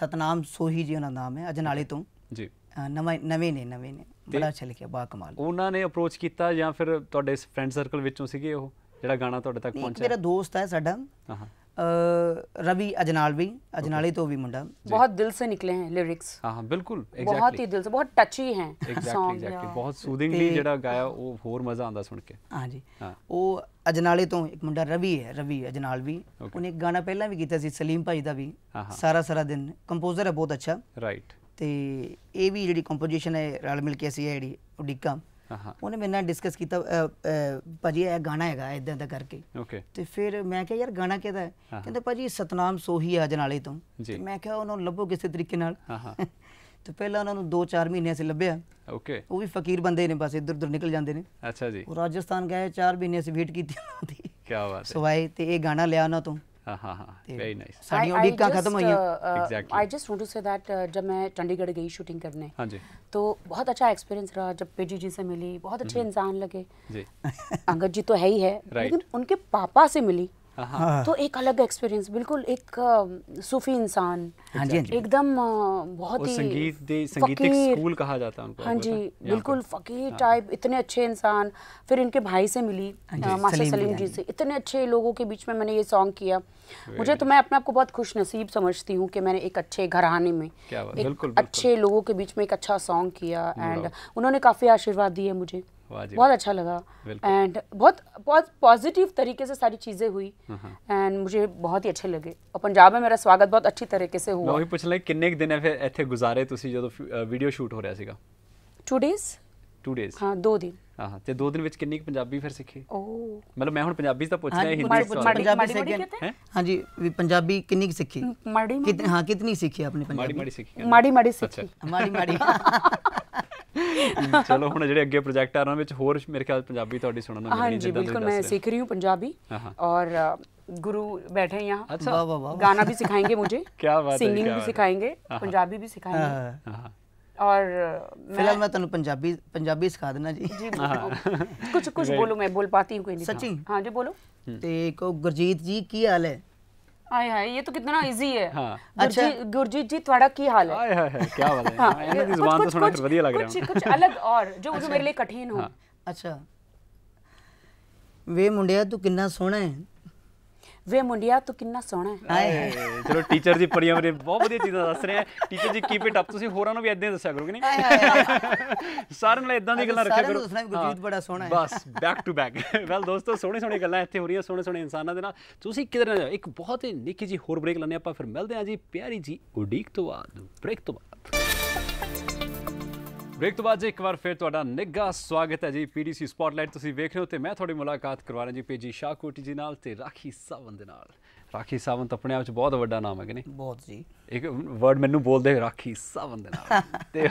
ਸਤਨਾਮ ਸੋਹੀ ਜੀ ਉਹਨਾਂ ਦਾ ਨਾਮ ਹੈ ਅਜਨਾਲੇ ਤੋਂ ਜੀ ਨਵੇਂ ਨਵੇਂ ਨੇ ਨਵੇਂ ਨੇ ਬੜਾ ਅੱਛਾ ਲਿਖਿਆ ਬਾ ਕਮਾਲ ਉਹਨਾਂ ਨੇ ਅਪਰੋਚ ਕੀਤਾ ਜਾਂ ਫਿਰ ਤੁਹਾਡੇ ਫਰੈਂਡ ਸਰਕਲ ਵਿੱਚੋਂ ਸੀਗੇ ਉਹ ਜਿਹੜਾ ਗਾਣਾ ਤੁਹਾਡੇ ਤੱਕ ਪਹੁੰਚਿਆ ਮੇਰਾ ਦੋਸਤ ਹੈ ਸਾਡਾ ਹਾਂ रवि अजनालवी अजनाली ਤੋਂ ਵੀ ਮੁੰਡਾ ਬਹੁਤ ਦਿਲ ਸੇ ਨਿਕਲੇ ਹੈ ਲਿਰਿਕਸ ਹਾਂ ਬਿਲਕੁਲ ਐਗਜ਼ੈਕਟਲੀ ਬਹੁਤ ਹੀ ਦਿਲ ਸੇ ਬਹੁਤ ਟੱਚੀ ਹੈ ਸੌਂਗ ਬਹੁਤ ਸੂਦਿੰਗਲੀ ਜਿਹੜਾ ਗਾਇਆ ਉਹ ਹੋਰ ਮਜ਼ਾ ਆਉਂਦਾ ਸੁਣ ਕੇ ਹਾਂਜੀ ਉਹ ਅਜਨਾਲੇ ਤੋਂ ਇੱਕ ਮੁੰਡਾ ਰਵੀ ਹੈ ਰਵੀ ਅਜਨਾਲਵੀ ਉਹਨੇ ਇੱਕ ਗਾਣਾ ਪਹਿਲਾਂ ਵੀ ਕੀਤਾ ਸੀ ਸਲੀਮ ਭਾਈ ਦਾ ਵੀ ਸਾਰਾ ਸਾਰਾ ਦਿਨ ਕੰਪੋਜ਼ਰ ਹੈ ਬਹੁਤ ਅੱਛਾ ਰਾਈਟ ਤੇ ਇਹ ਵੀ ਜਿਹੜੀ ਕੰਪੋਜੀਸ਼ਨ ਹੈ ਰਲ ਮਿਲ ਕੇ ਅਸੀਂ ਇਹ ਜਿਹੜੀ ਉਡੀਕਾਂ ਉਹਨੇ ਮੇਰੇ ਨਾਲ ਡਿਸਕਸ ਕੀਤਾ ਭਾਜੀ ਇਹ ਗਾਣਾ ਹੈਗਾ ਇਦਾਂ ਦਾ ਕਰਕੇ ਓਕੇ ਤੇ ਫਿਰ ਮੈਂ ਕਿਹਾ ਯਾਰ ਗਾਣਾ ਕਿਹਦਾ ਹੈ ਕਹਿੰਦਾ ਭਾਜੀ ਸਤਨਾਮ ਸੋਹੀ ਆ ਜਨਾਲੇ ਤੋਂ ਤੇ ਮੈਂ ਕਿਹਾ ਉਹਨਾਂ ਨੂੰ ਲੱਭੋ ਕਿਸੇ ਤਰੀਕੇ ਨਾਲ ਤੇ ਪਹਿਲਾਂ ਉਹਨਾਂ ਨੂੰ 2-4 ਮਹੀਨੇ ਅਸੀਂ ਲੱਭਿਆ ਓਕੇ ਉਹ ਵੀ ਫਕੀਰ ਬੰਦੇ ਨੇ ਬਸ ਇੱਧਰ ਉੱਧਰ ਨਿਕਲ ਜਾਂਦੇ ਨੇ ਅੱਛਾ ਜੀ ਉਹ ਰਾਜਸਥਾਨ ਗਏ 4 ਮਹੀਨੇ ਅਸੀਂ ਵੇਟ ਕੀਤੀ ਉਹਨਾਂ ਦੀ ਕੀ ਬਾਤ ਹੈ ਸਵਾਈ ਤੇ ਇਹ ਗਾਣਾ ਲਿਆ ਉਹਨਾਂ ਤੋਂ जब मैं चंडीगढ़ गई शूटिंग करने हाँ जी तो बहुत अच्छा एक्सपीरियंस रहा जब पेजी जी से मिली बहुत अच्छे हम्म। इंसान लगे अंगद जी तो है ही है लेकिन उनके पापा से मिली हाँ। हाँ। तो एक अलग एक्सपीरियंस बिल्कुल एक सूफी इंसान हाँ जी हाँ एकदम बहुत ही संगीत संगीतिक स्कूल कहा जाता है हाँ जी बिल्कुल फकीर टाइप इतने अच्छे इंसान फिर इनके भाई से मिली मास्टर सलीम जी से इतने अच्छे लोगों के बीच में मैंने ये सॉन्ग किया मुझे तो मैं अपने आप को बहुत खुश नसीब समझती हूँ कि मैंने एक अच्छे घराने में एक अच्छे लोगों के बीच में एक अच्छा सॉन्ग किया एंड उन्होंने काफ़ी आशीर्वाद दिए मुझे बहुत अच्छा लगा एंड बहुत बहुत पॉजिटिव तरीके से सारी चीज़ें हुई एंड मुझे बहुत ही अच्छे लगे और पंजाब में मेरा स्वागत बहुत अच्छी तरीके से हुआ मैं ਪੁੱਛ ਲੈ ਕਿੰਨੇ ਕਿ ਦਿਨ ਫਿਰ ਇੱਥੇ ਗੁਜ਼ਾਰੇ ਤੁਸੀਂ ਜਦੋਂ ਵੀਡੀਓ ਸ਼ੂਟ ਹੋ ਰਿਹਾ ਸੀਗਾ 2 ਡੇਜ਼ 2 ਡੇਜ਼ ਹਾਂ 2 ਦਿਨ ਹਾਂ ਤੇ 2 ਦਿਨ ਵਿੱਚ ਕਿੰਨੀ ਕਿ ਪੰਜਾਬੀ ਫਿਰ ਸਿੱਖੀ ਓ ਮਤਲਬ ਮੈਂ ਹੁਣ ਪੰਜਾਬੀ ਤਾਂ ਪੁੱਛ ਰਿਹਾ ਹਿੰਦੀ ਪੰਜਾਬੀ ਸਿੱਖੀ ਹਾਂਜੀ ਵੀ ਪੰਜਾਬੀ ਕਿੰਨੀ ਕਿ ਸਿੱਖੀ ਮਾੜੀ ਹਾਂ ਕਿਤਨੀ ਸਿੱਖੀ ਆਪਨੇ ਪੰਜਾਬੀ ਮਾੜੀ ਮਾੜੀ ਸਿੱਖੀ ਮਾੜੀ ਮਾੜੀ ਸਿੱਖੀ ਮਾੜੀ ਮਾੜੀ ਚਲੋ ਹੁਣ ਜਿਹੜੇ ਅੱਗੇ ਪ੍ਰੋਜੈਕਟ ਆ ਰਹੇ ਵਿੱਚ ਹੋਰ ਮੇਰੇ ਖਿਆਲ ਪੰਜਾਬੀ ਤੁਹਾਡੀ ਸੁਣਨ ਨੂੰ ਮਿਲਣੀ ਜਿੱਦਾਂ ਤੁਸੀਂ ਦੱਸ ਰਹੇ ਬਿਲਕੁਲ ਮੈਂ ਸਿੱਖ ਰਹੀ ਹੂੰ ਪੰਜਾਬੀ ਔਰ गुरु बैठे हैं ਗਾਣਾ ਵੀ गाना भी ਕੀ ਬਾਤ ਹੈ ਸਿੰਗਿੰਗ ਵੀ भी ਪੰਜਾਬੀ ਵੀ भी ਹਾਂ ਔਰ ਫਿਲਮ ਮੈਂ ਤੁਹਾਨੂੰ ਪੰਜਾਬੀ ਪੰਜਾਬੀ ਸਿਖਾ ਦੇਣਾ ਜੀ ਜੀ ਕੁਝ ਕੁਝ ਬੋਲੋ ਮੈਂ ਬੋਲ ਪਾਤੀ ਹੂੰ ਕੋਈ ਨਹੀਂ ਸੱਚੀ ਹਾਂ ਜੀ ਬੋਲੋ ਤੇ ਕੋ ਗੁਰਜੀਤ ਜੀ ਕੀ ਹਾਲ ਹੈ ਆਏ ਹਾਏ ਇਹ ਤਾਂ ਕਿੰਨਾ ਈਜ਼ੀ ਹੈ ਅੱਛਾ ਗੁਰਜੀਤ ਜੀ ਤੁਹਾਡਾ ਕੀ ਹਾਲ ਹੈ ਆਏ ਹਾਏ ਹਾਏ ਕੀ ਹਾਲ ਹੈ ਇਹਨਾਂ ਦੀ ਜ਼ੁਬਾਨ ਤਾਂ ਸੁਣ ਕੇ ਵਧੀਆ ਲੱਗ ਰਿਹਾ ਕੁਝ ਕੁਝ ਅਲੱਗ ਔਰ ਜੋ ਜੋ ਮੇਰੇ ਲਈ ਕਠਿਨ ਹੋ ਅੱਛਾ ਵੇ ਮੁੰਡਿਆ ਤੂੰ ਕਿੰਨਾ ਸੋਹਣਾ ਹੈ ਵੇ ਮੁੰਡਿਆ ਤੂੰ ਕਿੰਨਾ ਸੋਹਣਾ ਹੈ ਹਾਏ ਚਲੋ ਟੀਚਰ ਜੀ ਪੜੀਆਂ ਮੇਰੇ ਬਹੁਤ ਵਧੀਆ ਚੀਜ਼ਾਂ ਦੱਸ ਰਹੇ ਆ ਟੀਚਰ ਜੀ ਕੀਪ ਇਟ ਅਪ ਤੁਸੀਂ ਹੋਰਾਂ ਨੂੰ ਵੀ ਇਦਾਂ ਦੱਸਿਆ ਕਰੋਗੇ ਨਹੀਂ ਸਾਰਿਆਂ ਨਾਲ ਇਦਾਂ ਦੀ ਗੱਲਾਂ ਰੱਖਿਆ ਕਰੋ ਸਾਰਿਆਂ ਨੂੰ ਗੁਰਜੀਤ ਬੜਾ ਸੋਹਣਾ ਹੈ ਬਸ ਬੈਕ ਟੂ ਬੈਕ ਵੈਲ ਦੋਸਤੋ ਸੋਹਣੇ ਸੋਹਣੇ ਗੱਲਾਂ ਇੱਥੇ ਹੋ ਰਹੀਆਂ ਸੋਹਣੇ ਸੋਹਣੇ ਇਨਸਾਨਾਂ ਦੇ ਨਾਲ ਤੁਸੀਂ ਕਿਧਰ ਨਾ ਇੱਕ ਬਹੁਤ ਹੀ ਨਿੱਕੀ ਜੀ ਹੋਰ ਬ੍ਰੇਕ ਲੈਣੇ ਆਪਾਂ ਫਿਰ ਮਿਲਦੇ ਆਂ ਜੀ ਪਿਆਰੀ ਜੀ ਉਡੀਕ ਤੋਂ ਬਾਅਦ ਬ੍ਰੇਕ ਤੋਂ ਬਾਅਦ ਬ੍ਰੇਕ ਤੋਂ ਬਾਅਦ ਜੀ ਇੱਕ ਵਾਰ ਫਿਰ ਤੁਹਾਡਾ ਨਿੱਘਾ ਸਵਾਗਤ ਹੈ ਜੀ ਪੀਡੀਸੀ ਸਪੌਟਲਾਈਟ ਤੁਸੀਂ ਵੇਖ ਰਹੇ ਹੋ ਤੇ ਮੈਂ ਤੁਹਾਡੀ ਮੁਲਾਕਾਤ ਕਰਵਾ ਰਿਹਾ ਜੀ ਪੀਜੀ ਕੋਟੀ ਜੀ ਨਾਲ ਤੇ ਰਾਖੀ ਸਾਵੰਤ ਦੇ ਨਾਲ ਰਾਖੀ ਸਾਵੰਤ ਆਪਣੇ ਆਪ ਚ ਬਹੁਤ ਵੱਡਾ ਨਾਮ ਹੈ ਕਿ ਨਹੀਂ ਬਹੁਤ ਜੀ ਇੱਕ ਵਰਡ ਮੈਨੂੰ ਬੋਲਦੇ ਰਾਖੀ ਸਾਵੰਤ ਦੇ ਨਾਲ ਤੇ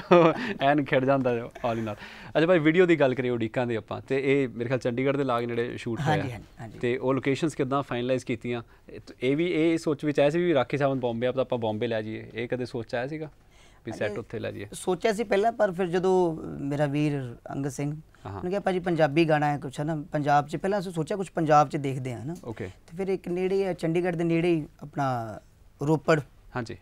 ਐਨ ਖੜ ਜਾਂਦਾ ਆਲੀ ਨਾਲ ਅੱਛਾ ਭਾਈ ਵੀਡੀਓ ਦੀ ਗੱਲ ਕਰੀਏ ਉਡੀਕਾਂ ਦੇ ਆਪਾਂ ਤੇ ਇਹ ਮੇਰੇ ਖਿਆਲ ਚੰਡੀਗੜ੍ਹ ਦੇ ਲਾਗ ਨੇੜੇ ਸ਼ੂਟ ਹੋਇਆ ਤੇ ਉਹ ਲੋਕੇਸ਼ਨਸ ਕਿਦਾਂ ਫਾਈਨਲਾਈਜ਼ ਕੀਤੀਆਂ ਇਹ ਵੀ ਇਹ ਸੋਚ ਵਿੱਚ ਆਇਆ ਸੀ ਵੀ ਰਾਖੀ ਸਾਵੰਤ ਬੰਬੇ ਆਪਾਂ ਬੰਬੇ ਲੈ ਜਾਈਏ ਇਹ ਕਦੇ ਸੋਚ ਆਇਆ ਸੀਗਾ ਵੀ ਸੈਟ ਉੱਥੇ ਲੈ ਜਾਈਏ ਸੋਚਿਆ ਸੀ ਪਹਿਲਾਂ ਪਰ ਫਿਰ ਜਦੋਂ ਮੇਰਾ ਵੀਰ ਅੰਗ ਸਿੰਘ ਉਹਨੇ ਕਿਹਾ ਭਾਜੀ ਪੰਜਾਬੀ ਗਾਣਾ ਹੈ ਕੁਛ ਨਾ ਪੰਜਾਬ 'ਚ ਪਹਿਲਾਂ ਅਸੀਂ ਸੋਚਿਆ ਕੁਛ ਪੰਜਾਬ 'ਚ ਦੇਖਦੇ ਆ ਨਾ ਓਕੇ ਤੇ ਫਿਰ ਇੱਕ ਨੇੜੇ ਹੈ ਚੰਡੀਗੜ੍ਹ ਦੇ ਨੇੜੇ ਹੀ ਆਪਣਾ ਰੋਪੜ ਹਾਂਜੀ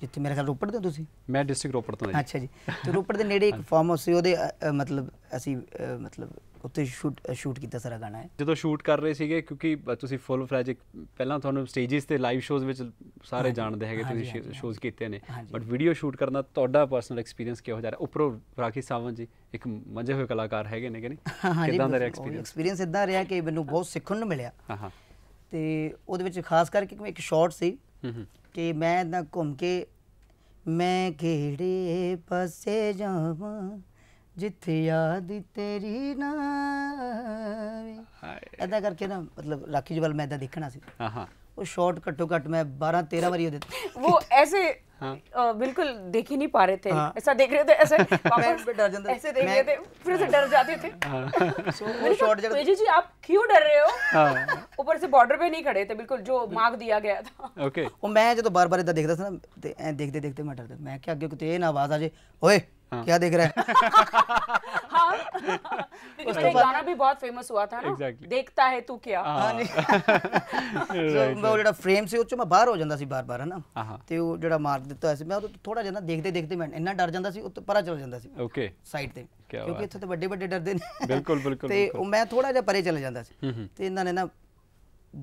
ਜਿੱਥੇ ਮੇਰੇ ਘਰ ਰੋਪੜ ਦੇ ਤੁਸੀਂ ਮੈਂ ਡਿਸਟ੍ਰਿਕਟ ਰੋਪੜ ਤੋਂ ਹਾਂ ਅੱਛਾ ਜੀ ਤੇ ਰੋਪੜ ਦੇ ਨੇੜੇ ਇੱਕ ਫਾਰਮ ਹਾਊਸ ਸੀ ਉਹਦੇ ਮਤਲਬ ਅਸੀਂ ਮਤਲਬ ਉੱਤੇ ਸ਼ੂਟ ਸ਼ੂਟ ਕੀਤਾ ਸਾਰਾ ਗਾਣਾ ਹੈ ਜਦੋਂ ਸ਼ੂਟ ਕਰ ਰਹੇ ਸੀਗੇ ਕਿਉਂਕਿ ਤੁਸੀਂ ਫੁੱਲ ਫਲੈਜ ਪਹਿਲਾਂ ਤੁਹਾਨੂੰ ਸਟੇਜਸ ਤੇ ਲਾਈਵ ਸ਼ੋਜ਼ ਵਿੱਚ ਸਾਰੇ ਜਾਣਦੇ ਹੈਗੇ ਤੁਸੀਂ ਸ਼ੋਜ਼ ਕੀਤੇ ਨੇ ਬਟ ਵੀਡੀਓ ਸ਼ੂਟ ਕਰਨਾ ਤੁਹਾਡਾ ਪਰਸਨਲ ਐਕਸਪੀਰੀਅੰਸ ਕਿਹੋ ਜਿਹਾ ਰਿਹਾ ਉਪਰੋ ਰਾਖੀ ਸਾਵਨ ਜੀ ਇੱਕ ਮੰਜੇ ਹੋਏ ਕਲਾਕਾਰ ਹੈਗੇ ਨੇ ਕਿ ਨਹੀਂ ਕਿਦਾਂ ਦਾ ਐਕਸਪੀਰੀਅੰਸ ਐਕਸਪੀਰੀਅੰਸ ਇਦਾਂ ਰਿਹਾ ਕਿ ਮੈਨੂੰ ਬਹੁਤ ਸਿੱਖਣ ਨੂੰ ਮਿਲਿਆ ਹਾਂ ਤੇ ਉਹਦੇ ਵਿੱਚ ਖਾਸ ਕਰਕੇ ਇੱਕ ਸ਼ਾਟ ਸੀ ਕਿ ਮੈਂ ਇਦਾਂ ਘੁੰਮ ਕੇ ਮੈਂ ਕਿਹੜੇ ਪਾਸੇ ਜਾਵਾਂ ਜਿੱਥੇ ਯਾਦ ਤੇਰੀ ਨਾ ਹਾਏ ਐਦਾਂ ਕਰਕੇ ਨਾ ਮਤਲਬ ਰਾਖੀ ਜਵਲ ਮੈਂ ਐਦਾ ਦੇਖਣਾ ਸੀ ਹਾਂ ਹਾਂ ਉਹ ਸ਼ਾਰਟ ਘੱਟੋ ਘੱਟ ਮੈਂ 12 13 ਵਾਰੀ ਉਹ ਦਿੱਤਾ ਉਹ ਐਸੇ हाँ। बिल्कुल देख ही नहीं पा रहे थे हाँ। ऐसा देख रहे थे ऐसे ऐसे देख रहे थे फिर से डर जाते थे हाँ। जी आप क्यों डर रहे हो हाँ। ऊपर से बॉर्डर पे नहीं खड़े थे बिल्कुल जो मार्क दिया गया था ओके और मैं जो तो बार बार इधर देखता था ना देखते देखते मैं डर मैं क्या क्योंकि तेन आवाज आ जाए ओए हाँ। क्या देख रहा है उसका गाना भी बहुत फेमस हुआ था ना exactly. ਦੇਖਤਾ ਹੈ ਤੂੰ ਕੀ ਹਾਂਜੀ ਜੋ ਉਹ ਜਿਹੜਾ ਫਰੇਮ ਸੀ ਉਹ ਚ ਮੈਂ ਬਾਹਰ ਹੋ ਜਾਂਦਾ ਸੀ ਬਾਰ-ਬਾਰ ਹਨਾ ਤੇ ਉਹ ਜਿਹੜਾ ਮਾਰ ਦਿੱਤਾ ਸੀ ਮੈਂ ਉਹ ਥੋੜਾ ਜਿਹਾ ਨਾ ਦੇਖਦੇ ਦੇਖਦੇ ਮੈਂ ਇੰਨਾ ਡਰ ਜਾਂਦਾ ਸੀ ਉੱਤੇ ਪਰਾ ਚਲ ਜਾਂਦਾ ਸੀ ਓਕੇ ਸਾਈਡ ਤੇ ਕਿਉਂਕਿ ਇੱਥੇ ਤਾਂ ਵੱਡੇ ਵੱਡੇ ਡਰਦੇ ਨੇ ਬਿਲਕੁਲ ਬਿਲਕੁਲ ਤੇ ਉਹ ਮੈਂ ਥੋੜਾ ਜਿਹਾ ਪਰੇ ਚਲੇ ਜਾਂਦਾ ਸੀ ਤੇ ਇਹਨਾਂ ਨੇ ਨਾ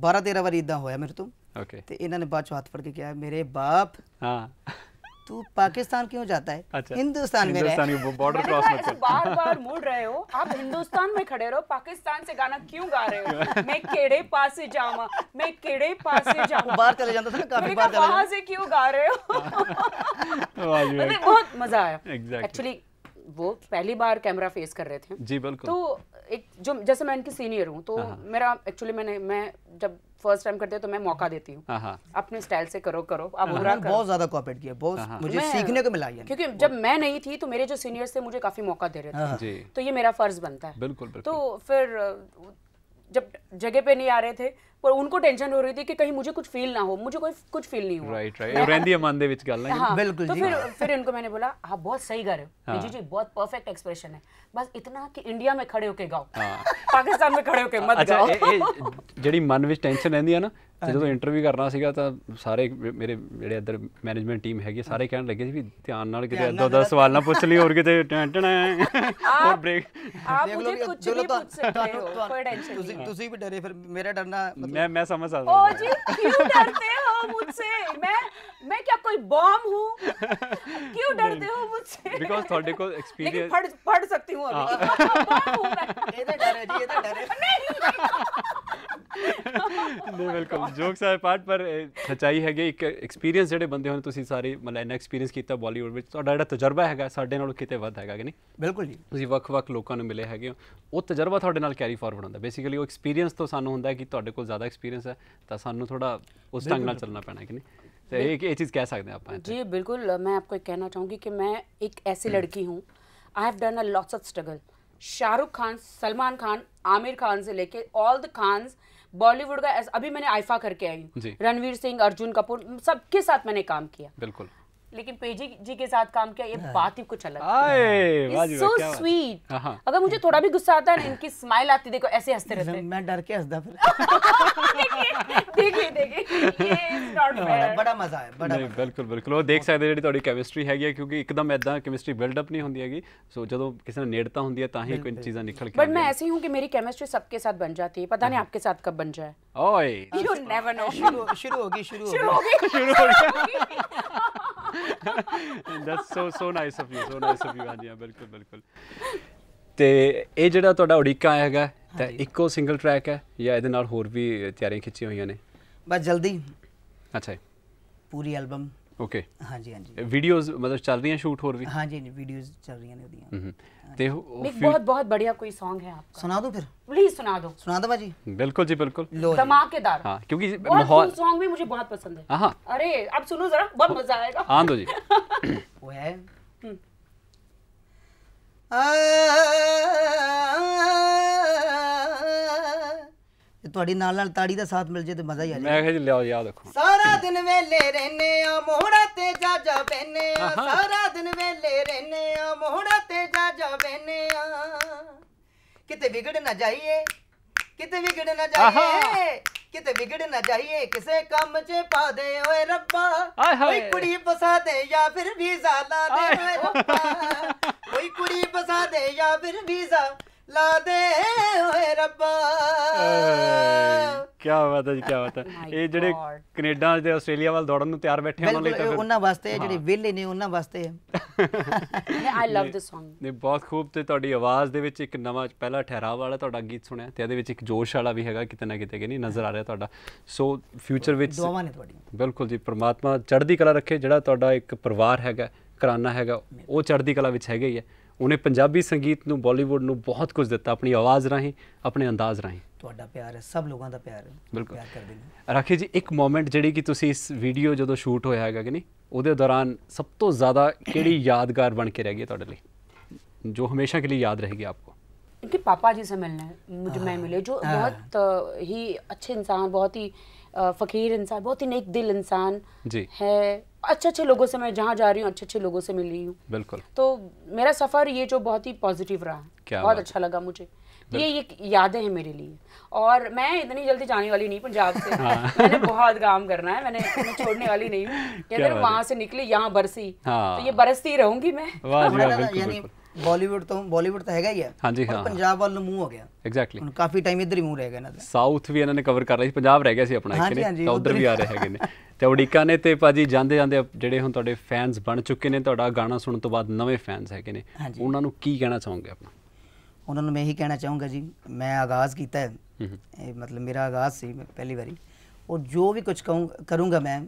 12 13 ਵਾਰੀ ਇਦਾਂ ਹੋਇਆ ਮੇਰੇ ਤੋਂ ਓਕੇ ਤੇ ਇਹਨਾਂ ਨੇ ਬਾਅਦ ਚ ਹੱਥ ਫੜ ਕੇ ਕਿਹਾ ਮੇਰੇ ਬਾਪ ਹਾਂ तू पाकिस्तान क्यों जाता है अच्छा, हिंदुस्तान में हिंदुस्तान बॉर्डर क्रॉस तो मत कर बार बार मुड़ रहे हो आप हिंदुस्तान में खड़े रहो पाकिस्तान से गाना क्यों गा रहे हो मैं केड़े पास जावा मैं केड़े पास जावा बाहर चले जाता था ना काफी बार वहां से क्यों गा रहे हो बहुत मजा आया एक्चुअली वो पहली बार कैमरा फेस कर रहे थे जी बिल्कुल तो एक जो जैसे मैं इनकी सीनियर हूँ तो हाँ, हाँ। मेरा एक्चुअली मैंने मैं जब फर्स्ट टाइम करते हैं तो मैं मौका देती हूँ हाँ, अपने स्टाइल से करो करो आप बुरा बहुत ज्यादा कॉपरेट किया बहुत मुझे सीखने को मिला क्योंकि जब मैं नहीं थी तो मेरे जो सीनियर्स थे मुझे काफी मौका दे रहे थे तो ये मेरा फर्ज बनता है बिल्कुल तो फिर जब जगह पे नहीं आ रहे थे ਪਰ ਉਹਨਾਂ ਟੈਨਸ਼ਨ ਹੋ ਰਹੀ ਸੀ ਕਿ ਕਹੀਂ ਮੈਨੂੰ ਕੁਝ ਫੀਲ ਨਾ ਹੋ ਮੈਨੂੰ ਕੋਈ ਕੁਝ ਫੀਲ ਨਹੀਂ ਹੋ ਰਾਈਟ ਰਾਈਟ ਉਹ ਰਹਿੰਦੀ ਹੈ ਮਨ ਦੇ ਵਿੱਚ ਗੱਲ ਹੈ ਬਿਲਕੁਲ ਜੀ ਤਾਂ ਫਿਰ ਫਿਰ ਇਹਨਾਂ ਕੋ ਮੈਨੇ ਬੋਲਾ ਆ ਬਹੁਤ ਸਹੀ ਕਰ ਰਹੇ ਜੀ ਜੀ ਬਹੁਤ ਪਰਫੈਕਟ ਐਕਸਪ੍ਰੈਸ਼ਨ ਹੈ ਬਸ ਇਤਨਾ ਕਿ ਇੰਡੀਆ ਮੇ ਖੜੇ ਹੋ ਕੇ ਗਾਓ ਹਾਂ ਪਾਕਿਸਤਾਨ ਮੇ ਖੜੇ ਹੋ ਕੇ ਮਤ ਗਾਓ ਇਹ ਜਿਹੜੀ ਮਨ ਵਿੱਚ ਟੈਨਸ਼ਨ ਰਹਿੰਦੀ ਹੈ ਨਾ ਜਦੋਂ ਇੰਟਰਵਿਊ ਕਰਨਾ ਸੀਗਾ ਤਾਂ ਸਾਰੇ ਮੇਰੇ ਜਿਹੜੇ ਇੱਧਰ ਮੈਨੇਜਮੈਂਟ ਟੀਮ ਹੈਗੀ ਸਾਰੇ ਕਹਿਣ ਲੱਗੇ ਸੀ ਵੀ ਧਿਆਨ ਨਾਲ ਕਿਤੇ ਅੱਧਾ ਅੱਧਾ ਸਵਾਲ ਨਾ ਪੁੱਛ ਲਈ ਹੋਰ ਕਿਤੇ ਟੈਂਟਣਾ ਹੋਰ ਬ੍ਰੇਕ ਆਪ ਮੁਝੇ ਕੁਝ ਨਹੀਂ ਪੁੱਛ ਸਕਦੇ ਤੁਸੀਂ ਤੁਸੀਂ ਵੀ ਡਰੇ ਫਿਰ ਮੇਰਾ ਡਰਨਾ मैं मैं समझ आ ओ जी क्यों डरते हो मुझसे मैं मैं क्या कोई हूँ क्यों डरते हो मुझसे बिकॉज को एक्सपीरियंस सकती हूँ अभी हाँ। ये तो जी ये तो ਨਹੀਂ oh ਬਿਲਕੁਲ ਜੋਕਸ ਆ ਪਾਰਟ ਪਰ ਸਚਾਈ ਹੈਗੇ ਇੱਕ ਐਕਸਪੀਰੀਅੰਸ ਜਿਹੜੇ ਬੰਦੇ ਹੋਣ ਤੁਸੀਂ ਸਾਰੇ ਮਤਲਬ ਇਹਨਾਂ ਐਕਸਪੀਰੀਅੰਸ ਕੀਤਾ ਬਾਲੀਵੁੱਡ ਵਿੱਚ ਤੁਹਾਡਾ ਜਿਹੜਾ ਤਜਰਬਾ ਹੈਗਾ ਸਾਡੇ ਨਾਲੋਂ ਕਿਤੇ ਵੱਧ ਹੈਗਾ ਕਿ ਨਹੀਂ ਬਿਲਕੁਲ ਜੀ ਤੁਸੀਂ ਵੱਖ-ਵੱਖ ਲੋਕਾਂ ਨੂੰ ਮਿਲੇ ਹੈਗੇ ਹੋ ਉਹ ਤਜਰਬਾ ਤੁਹਾਡੇ ਨਾਲ ਕੈਰੀ ਫਾਰਵਰਡ ਹੁੰਦਾ ਬੇਸਿਕਲੀ ਉਹ ਐਕਸਪੀਰੀਅੰਸ ਤੋਂ ਸਾਨੂੰ ਹੁੰਦਾ ਕਿ ਤੁਹਾਡੇ ਕੋਲ ਜ਼ਿਆਦਾ ਐਕਸਪੀਰੀਅੰਸ ਹੈ ਤਾਂ ਸਾਨੂੰ ਥੋੜਾ ਉਸ ਢੰਗ ਨਾਲ ਚੱਲਣਾ ਪੈਣਾ ਕਿ ਨਹੀਂ ਤੇ ਇਹ ਇਹ ਚੀਜ਼ ਕਹਿ ਸਕਦੇ ਆਪਾਂ ਜੀ ਬਿਲਕੁਲ ਮੈਂ ਆਪਕੋ ਇਹ ਕਹਿਣਾ ਚਾਹੂੰਗੀ ਕਿ ਮੈਂ ਇੱਕ ਐਸੀ ਲੜਕੀ ਹੂੰ I have done a lots of struggle Shahrukh Khan Salman Khan Aamir Khan ਸੇ ਲੈ ਕੇ ਆਲ ਦ ਖਾਨਸ बॉलीवुड का अभी मैंने आइफा करके आई हूँ रणवीर सिंह अर्जुन कपूर सबके साथ मैंने काम किया बिल्कुल लेकिन पेजी जी के साथ काम किया ये हाँ। बात ही कुछ अलग सो स्वीट हाँ। हाँ। अगर मुझे थोड़ा भी गुस्सा आता है ना इनकी स्माइल आती देखो ऐसे हंसते रहते मैं डर के हंसता फिर सबके साथ बन जाती है पता नहीं आपके साथ कब बन जाए शुरू शुरू होगी that's so so nice of you so nice of you ਹਾਂਜੀ ਬਿਲਕੁਲ ਬਿਲਕੁਲ ਤੇ ਇਹ ਜਿਹੜਾ ਤੁਹਾਡਾ ਉਡੀਕਾ ਆਇਆ ਹੈਗਾ ਤਾਂ ਇੱਕੋ ਸਿੰਗਲ ਟਰੈਕ ਹੈ ਜਾਂ ਇਹਦੇ ਨਾਲ ਹੋਰ ਵੀ ਤਿਆਰੀਆਂ ਖਿੱਚੀਆਂ ਹੋਈਆਂ ਨੇ ਬਸ ਜਲਦੀ ਅੱਛਾ ਪੂਰੀ ਐਲਬਮ ਓਕੇ ਹਾਂਜੀ ਹਾਂਜੀ ਵੀਡੀਓਜ਼ ਮਤਲਬ ਚੱਲ ਰਹੀਆਂ ਸ਼ੂਟ ਹੋਰ ਵੀ ਹਾਂਜੀ ਜੀ ਵੀਡੀਓਜ਼ ਚੱਲ ਰਹੀਆਂ ਨੇ ਉਹਦੀਆਂ ਤੇ ਇੱਕ ਬਹੁਤ ਬਹੁਤ ਬੜੀਆ ਕੋਈ Song ਹੈ ਆਪਕਾ ਸੁਣਾ ਦਿਓ ਫਿਰ प्लीज सुना दो सुना दो भाजी बिल्कुल जी बिल्कुल धमाकेदार हाँ क्योंकि माहौल सॉन्ग भी मुझे बहुत पसंद है हाँ अरे अब सुनो जरा बहुत मजा आएगा हाँ दो जी वो है ਤੁਹਾਡੀ ਨਾਲ ਨਾਲ ਤਾੜੀ ਦਾ ਸਾਥ ਮਿਲ ਜੇ ਤੇ ਮਜ਼ਾ ਹੀ ਆ ਜਾਏ ਮੈਂ ਕਿਹਾ ਜੀ ਲਿਆਓ ਯਾਦ ਦੇਖੋ ਸਾਰਾ ਦਿਨ ਵੇਲੇ ਰਹਿਨੇ ਆ ਮੋਹੜਾ ਤੇ ਜਾ ਜਾ ਬੈਨੇ ਆ ਸਾਰਾ ਦਿਨ ਵੇਲੇ ਰਹਿਨੇ ਆ ਮੋਹੜਾ ਤੇ ਜਾ ਜਾ ਬੈਨੇ ਆ ਕਿਤੇ ਵਿਗੜ ਨਾ ਜਾਈਏ ਕਿਤੇ ਵਿਗੜ ਨਾ ਜਾਈਏ ਕਿਤੇ ਵਿਗੜ ਨਾ ਜਾਈਏ ਕਿਸੇ ਕੰਮ 'ਚ ਪਾ ਦੇ ਓਏ ਰੱਬਾ ਕੋਈ ਕੁੜੀ ਫਸਾ ਦੇ ਜਾਂ ਫਿਰ ਵੀਜ਼ਾ ਲਾ ਦੇ ਓਏ ਰੱਬਾ ਕੋਈ ਕੁੜੀ ਫਸਾ ਦੇ ਜਾਂ ਫਿਰ ਵੀਜ਼ਾ ਲਾ ਦੇ ਓਏ ਰੱਬਾ ਕੀ ਬਾਤ ਹੈ ਜੀ ਕੀ ਬਾਤ ਹੈ ਇਹ ਜਿਹੜੇ ਕੈਨੇਡਾ ਤੇ ਆਸਟ੍ਰੇਲੀਆ ਵੱਲ ਦੌੜਨ ਨੂੰ ਤਿਆਰ ਬੈਠੇ ਉਹਨਾਂ ਲਈ ਤਾਂ ਉਹਨਾਂ ਵਾਸਤੇ ਜਿਹੜੇ ਵਿਲੇ ਨੇ ਉਹਨਾਂ ਵਾਸਤੇ ਆਈ ਲਵ ਦਿਸ Song ਨੇ ਬਹੁਤ ਖੂਬ ਤੇ ਤੁਹਾਡੀ ਆਵਾਜ਼ ਦੇ ਵਿੱਚ ਇੱਕ ਨਵਾਂ ਪਹਿਲਾ ਠਹਿਰਾਵ ਵਾਲਾ ਤੁਹਾਡਾ ਗੀਤ ਸੁਣਿਆ ਤੇ ਇਹਦੇ ਵਿੱਚ ਇੱਕ ਜੋਸ਼ ਵਾਲਾ ਵੀ ਹੈਗਾ ਕਿਤੇ ਨਾ ਕਿਤੇ ਕਿ ਨਹੀਂ ਨਜ਼ਰ ਆ ਰਿਹਾ ਤੁਹਾਡਾ ਸੋ ਫਿਊਚਰ ਵਿੱਚ ਦੁਆਵਾਂ ਨੇ ਤੁਹਾਡੀ ਬਿਲਕੁਲ ਜੀ ਪ੍ਰਮਾਤਮਾ ਚੜ੍ਹਦੀ ਕਲਾ ਰੱਖੇ ਜਿਹੜਾ ਤੁਹਾਡਾ ਇੱਕ ਪਰਿਵਾਰ ਹੈਗਾ ਘਰਾਨਾ ਹੈਗਾ ਉਹ ਚੜ੍ਹਦੀ ਕਲਾ ਵਿੱਚ ਹੈਗਾ ਹੀ ਹੈ ਉਹਨੇ ਪੰਜਾਬੀ ਸੰਗੀਤ ਨੂੰ ਬਾਲੀਵੁੱਡ ਨੂੰ ਬਹੁਤ ਕੁਝ ਦਿੱਤਾ ਆਪਣੀ ਆਵਾਜ਼ ਰਾਹੀਂ ਆਪਣੇ ਅੰਦਾਜ਼ ਰਾਹੀਂ ਤੁਹਾਡਾ ਪਿਆਰ ਹੈ ਸਭ ਲੋਕਾਂ ਦਾ ਪਿਆਰ ਹੈ ਬਿਲਕੁਲ ਪਿਆਰ ਕਰਦੇ ਨੇ ਰਾਖੀ ਜੀ ਇੱਕ ਮੂਮੈਂਟ ਜਿਹੜੀ ਕਿ ਤੁਸੀਂ ਇਸ ਵੀਡੀਓ ਜਦੋਂ ਸ਼ੂਟ ਹੋਇਆ ਹੈਗਾ ਕਿ ਨਹੀਂ ਉਹਦੇ ਦੌਰਾਨ ਸਭ ਤੋਂ ਜ਼ਿਆਦਾ ਕਿਹੜੀ ਯਾਦਗਾਰ ਬਣ ਕੇ ਰਹਿ ਗਈ ਤੁਹਾਡੇ ਲਈ ਜੋ ਹਮੇਸ਼ਾ के लिए याद रहेगी आपको इनके पापा जी से मिलने मुझे मैं मिले जो बहुत ही अच्छे इंसान बहुत ही फ़कीर इंसान बहुत ही नेक दिल इंसान है अच्छे अच्छे लोगों से मैं जहाँ जा रही हूँ अच्छे अच्छे लोगों से मिल रही हूँ बिल्कुल तो मेरा सफ़र ये जो बहुत ही पॉजिटिव रहा है बहुत अच्छा लगा मुझे ਇਹ ਇੱਕ यादें ਹੈ ਮੇਰੇ ਲਈ ਔਰ ਮੈਂ ਇਤਨੀ ਜਲਦੀ जाने ਵਾਲੀ ਨਹੀਂ ਪੰਜਾਬ से ਮੈਨੇ ਬਹੁਤ ਕੰਮ ਕਰਨਾ ਹੈ ਮੈਨੇ मैंने मैं छोड़ने वाली ਕਿਦਰ हूँ कहते वहाँ से निकली यहाँ बरसी हाँ। तो ये बरसती रहूंगी मैं यानी ਬਾਲੀਵੁੱਡ तो बॉलीवुड तो ਹੈਗਾ ਹੀ ਆ ਹਾਂਜੀ ਹਾਂ ਪੰਜਾਬ ਵੱਲ ਨੂੰ ਮੂੰਹ ਹੋ ਗਿਆ ਐਗਜ਼ੈਕਟਲੀ ਹੁਣ ਕਾਫੀ ਟਾਈਮ ਇੱਧਰ ਹੀ ਮੂੰਹ ਰਹਿ ਗਿਆ ਨਾ ਸਾਊਥ ਵੀ ਇਹਨਾਂ ਨੇ ਕਵਰ ਕਰ ਲਿਆ ਸੀ ਪੰਜਾਬ ਰਹਿ ਗਿਆ ਸੀ ਆਪਣਾ ਐਕਚੁਅਲੀ ਤਾਂ ਉਧਰ ਵੀ ਆ ਰਹੇ ਹੈਗੇ ਨੇ ਤੇ ਉਡੀਕਾ ਨੇ ਤੇ ਭਾਜੀ ਜਾਂਦੇ ਜਾਂਦੇ ਜਿਹੜੇ ਹੁਣ ਤੁਹਾਡੇ ਫੈਨਸ ਬਣ ਚੁੱਕੇ ਨੇ ਤੁਹਾਡਾ ਗਾਣਾ ਸੁਣਨ ਤੋਂ ਬਾਅਦ ਨਵੇਂ ਫੈਨਸ ਹੈਗੇ ਨੇ ਉਹਨਾਂ ਨੂੰ ਕੀ ਕਹਿਣਾ ਚਾਹੋਗੇ ਆਪਣਾ ਉਹਨਾਂ ਨੂੰ ਮੈਂ ਇਹੀ ਕਹਿਣਾ ਚਾਹੂੰਗਾ ਜੀ ਮੈਂ ਆਗਾਜ਼ ਕੀਤਾ ਹੈ ਇਹ ਮਤਲਬ ਮੇਰਾ ਆਗਾਜ਼ ਸੀ ਪਹਿਲੀ ਵਾਰੀ ਔਰ ਜੋ ਵੀ ਕੁਝ ਕਰੂੰਗਾ ਮੈਂ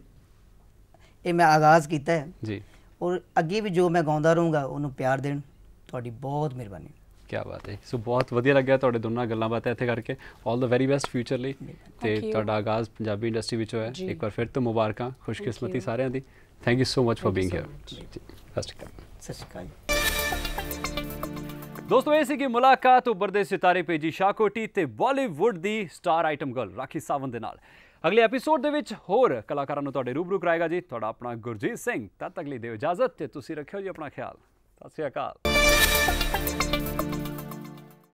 ਇਹ ਮੈਂ ਆਗਾਜ਼ ਕੀਤਾ ਹੈ ਜੀ ਔਰ ਅੱਗੇ ਵੀ ਜੋ ਮੈਂ ਗਾਉਂਦਾ ਰਹੂੰਗਾ ਉਹਨੂੰ ਪਿਆਰ ਦੇਣ ਤੁਹਾਡੀ ਬਹੁਤ ਮਿਹਰਬਾਨੀ ਕੀ ਬਾਤ ਹੈ ਸੋ ਬਹੁਤ ਵਧੀਆ ਲੱਗਿਆ ਤੁਹਾਡੇ ਦੋਨਾਂ ਗੱਲਾਂ ਬਾਤਾਂ ਇੱਥੇ ਕਰਕੇ 올 ਦਾ ਵੈਰੀ ਬੈਸਟ ਫਿਊਚਰ ਲਈ ਤੇ ਤੁਹਾਡਾ ਆਗਾਜ਼ ਪੰਜਾਬੀ ਇੰਡਸਟਰੀ ਵਿੱਚ ਹੋਇਆ ਇੱਕ ਵਾਰ ਫਿਰ ਤੋਂ ਮੁਬਾਰਕਾਂ ਖੁਸ਼ਕਿਸਮਤੀ ਸਾਰਿਆਂ ਦੀ thank you so much for being here Sat Sri ਅਕਾਲ ਸਤਿ ਸ਼੍ਰੀ ਅਕਾਲ ਦੋਸਤੋ ਇਹ ਸੀ ਕਿ ਮੁਲਾਕਾਤ ਉਬਰਦੇ ਸਿਤਾਰੇ ਪੇਜੀ ਸ਼ਾਕੋਟੀ ਤੇ ਬਾਲੀਵੁੱਡ ਦੀ star item girl Rakhi Sawant ਦੇ ਨਾਲ ਅਗਲੇ ਐਪੀਸੋਡ ਦੇ ਵਿੱਚ ਹੋਰ ਕਲਾਕਾਰਾਂ ਨੂੰ ਤੁਹਾਡੇ ਰੂਬਰੂ ਕਰਾਏਗਾ ਜੀ ਤੁਹਾਡਾ ਆਪਣਾ ਗੁਰਜੀਤ ਸਿੰਘ ਤਦ ਤੱਕ ਲਈ ਦਿਓ ਇਜਾਜ਼ਤ ਤੇ ਤੁਸੀਂ ਰੱਖਿਓ ਜੀ ਆਪਣਾ ਖਿਆਲ ਸਤਿ ਸ੍ਰੀ ਅਕਾਲ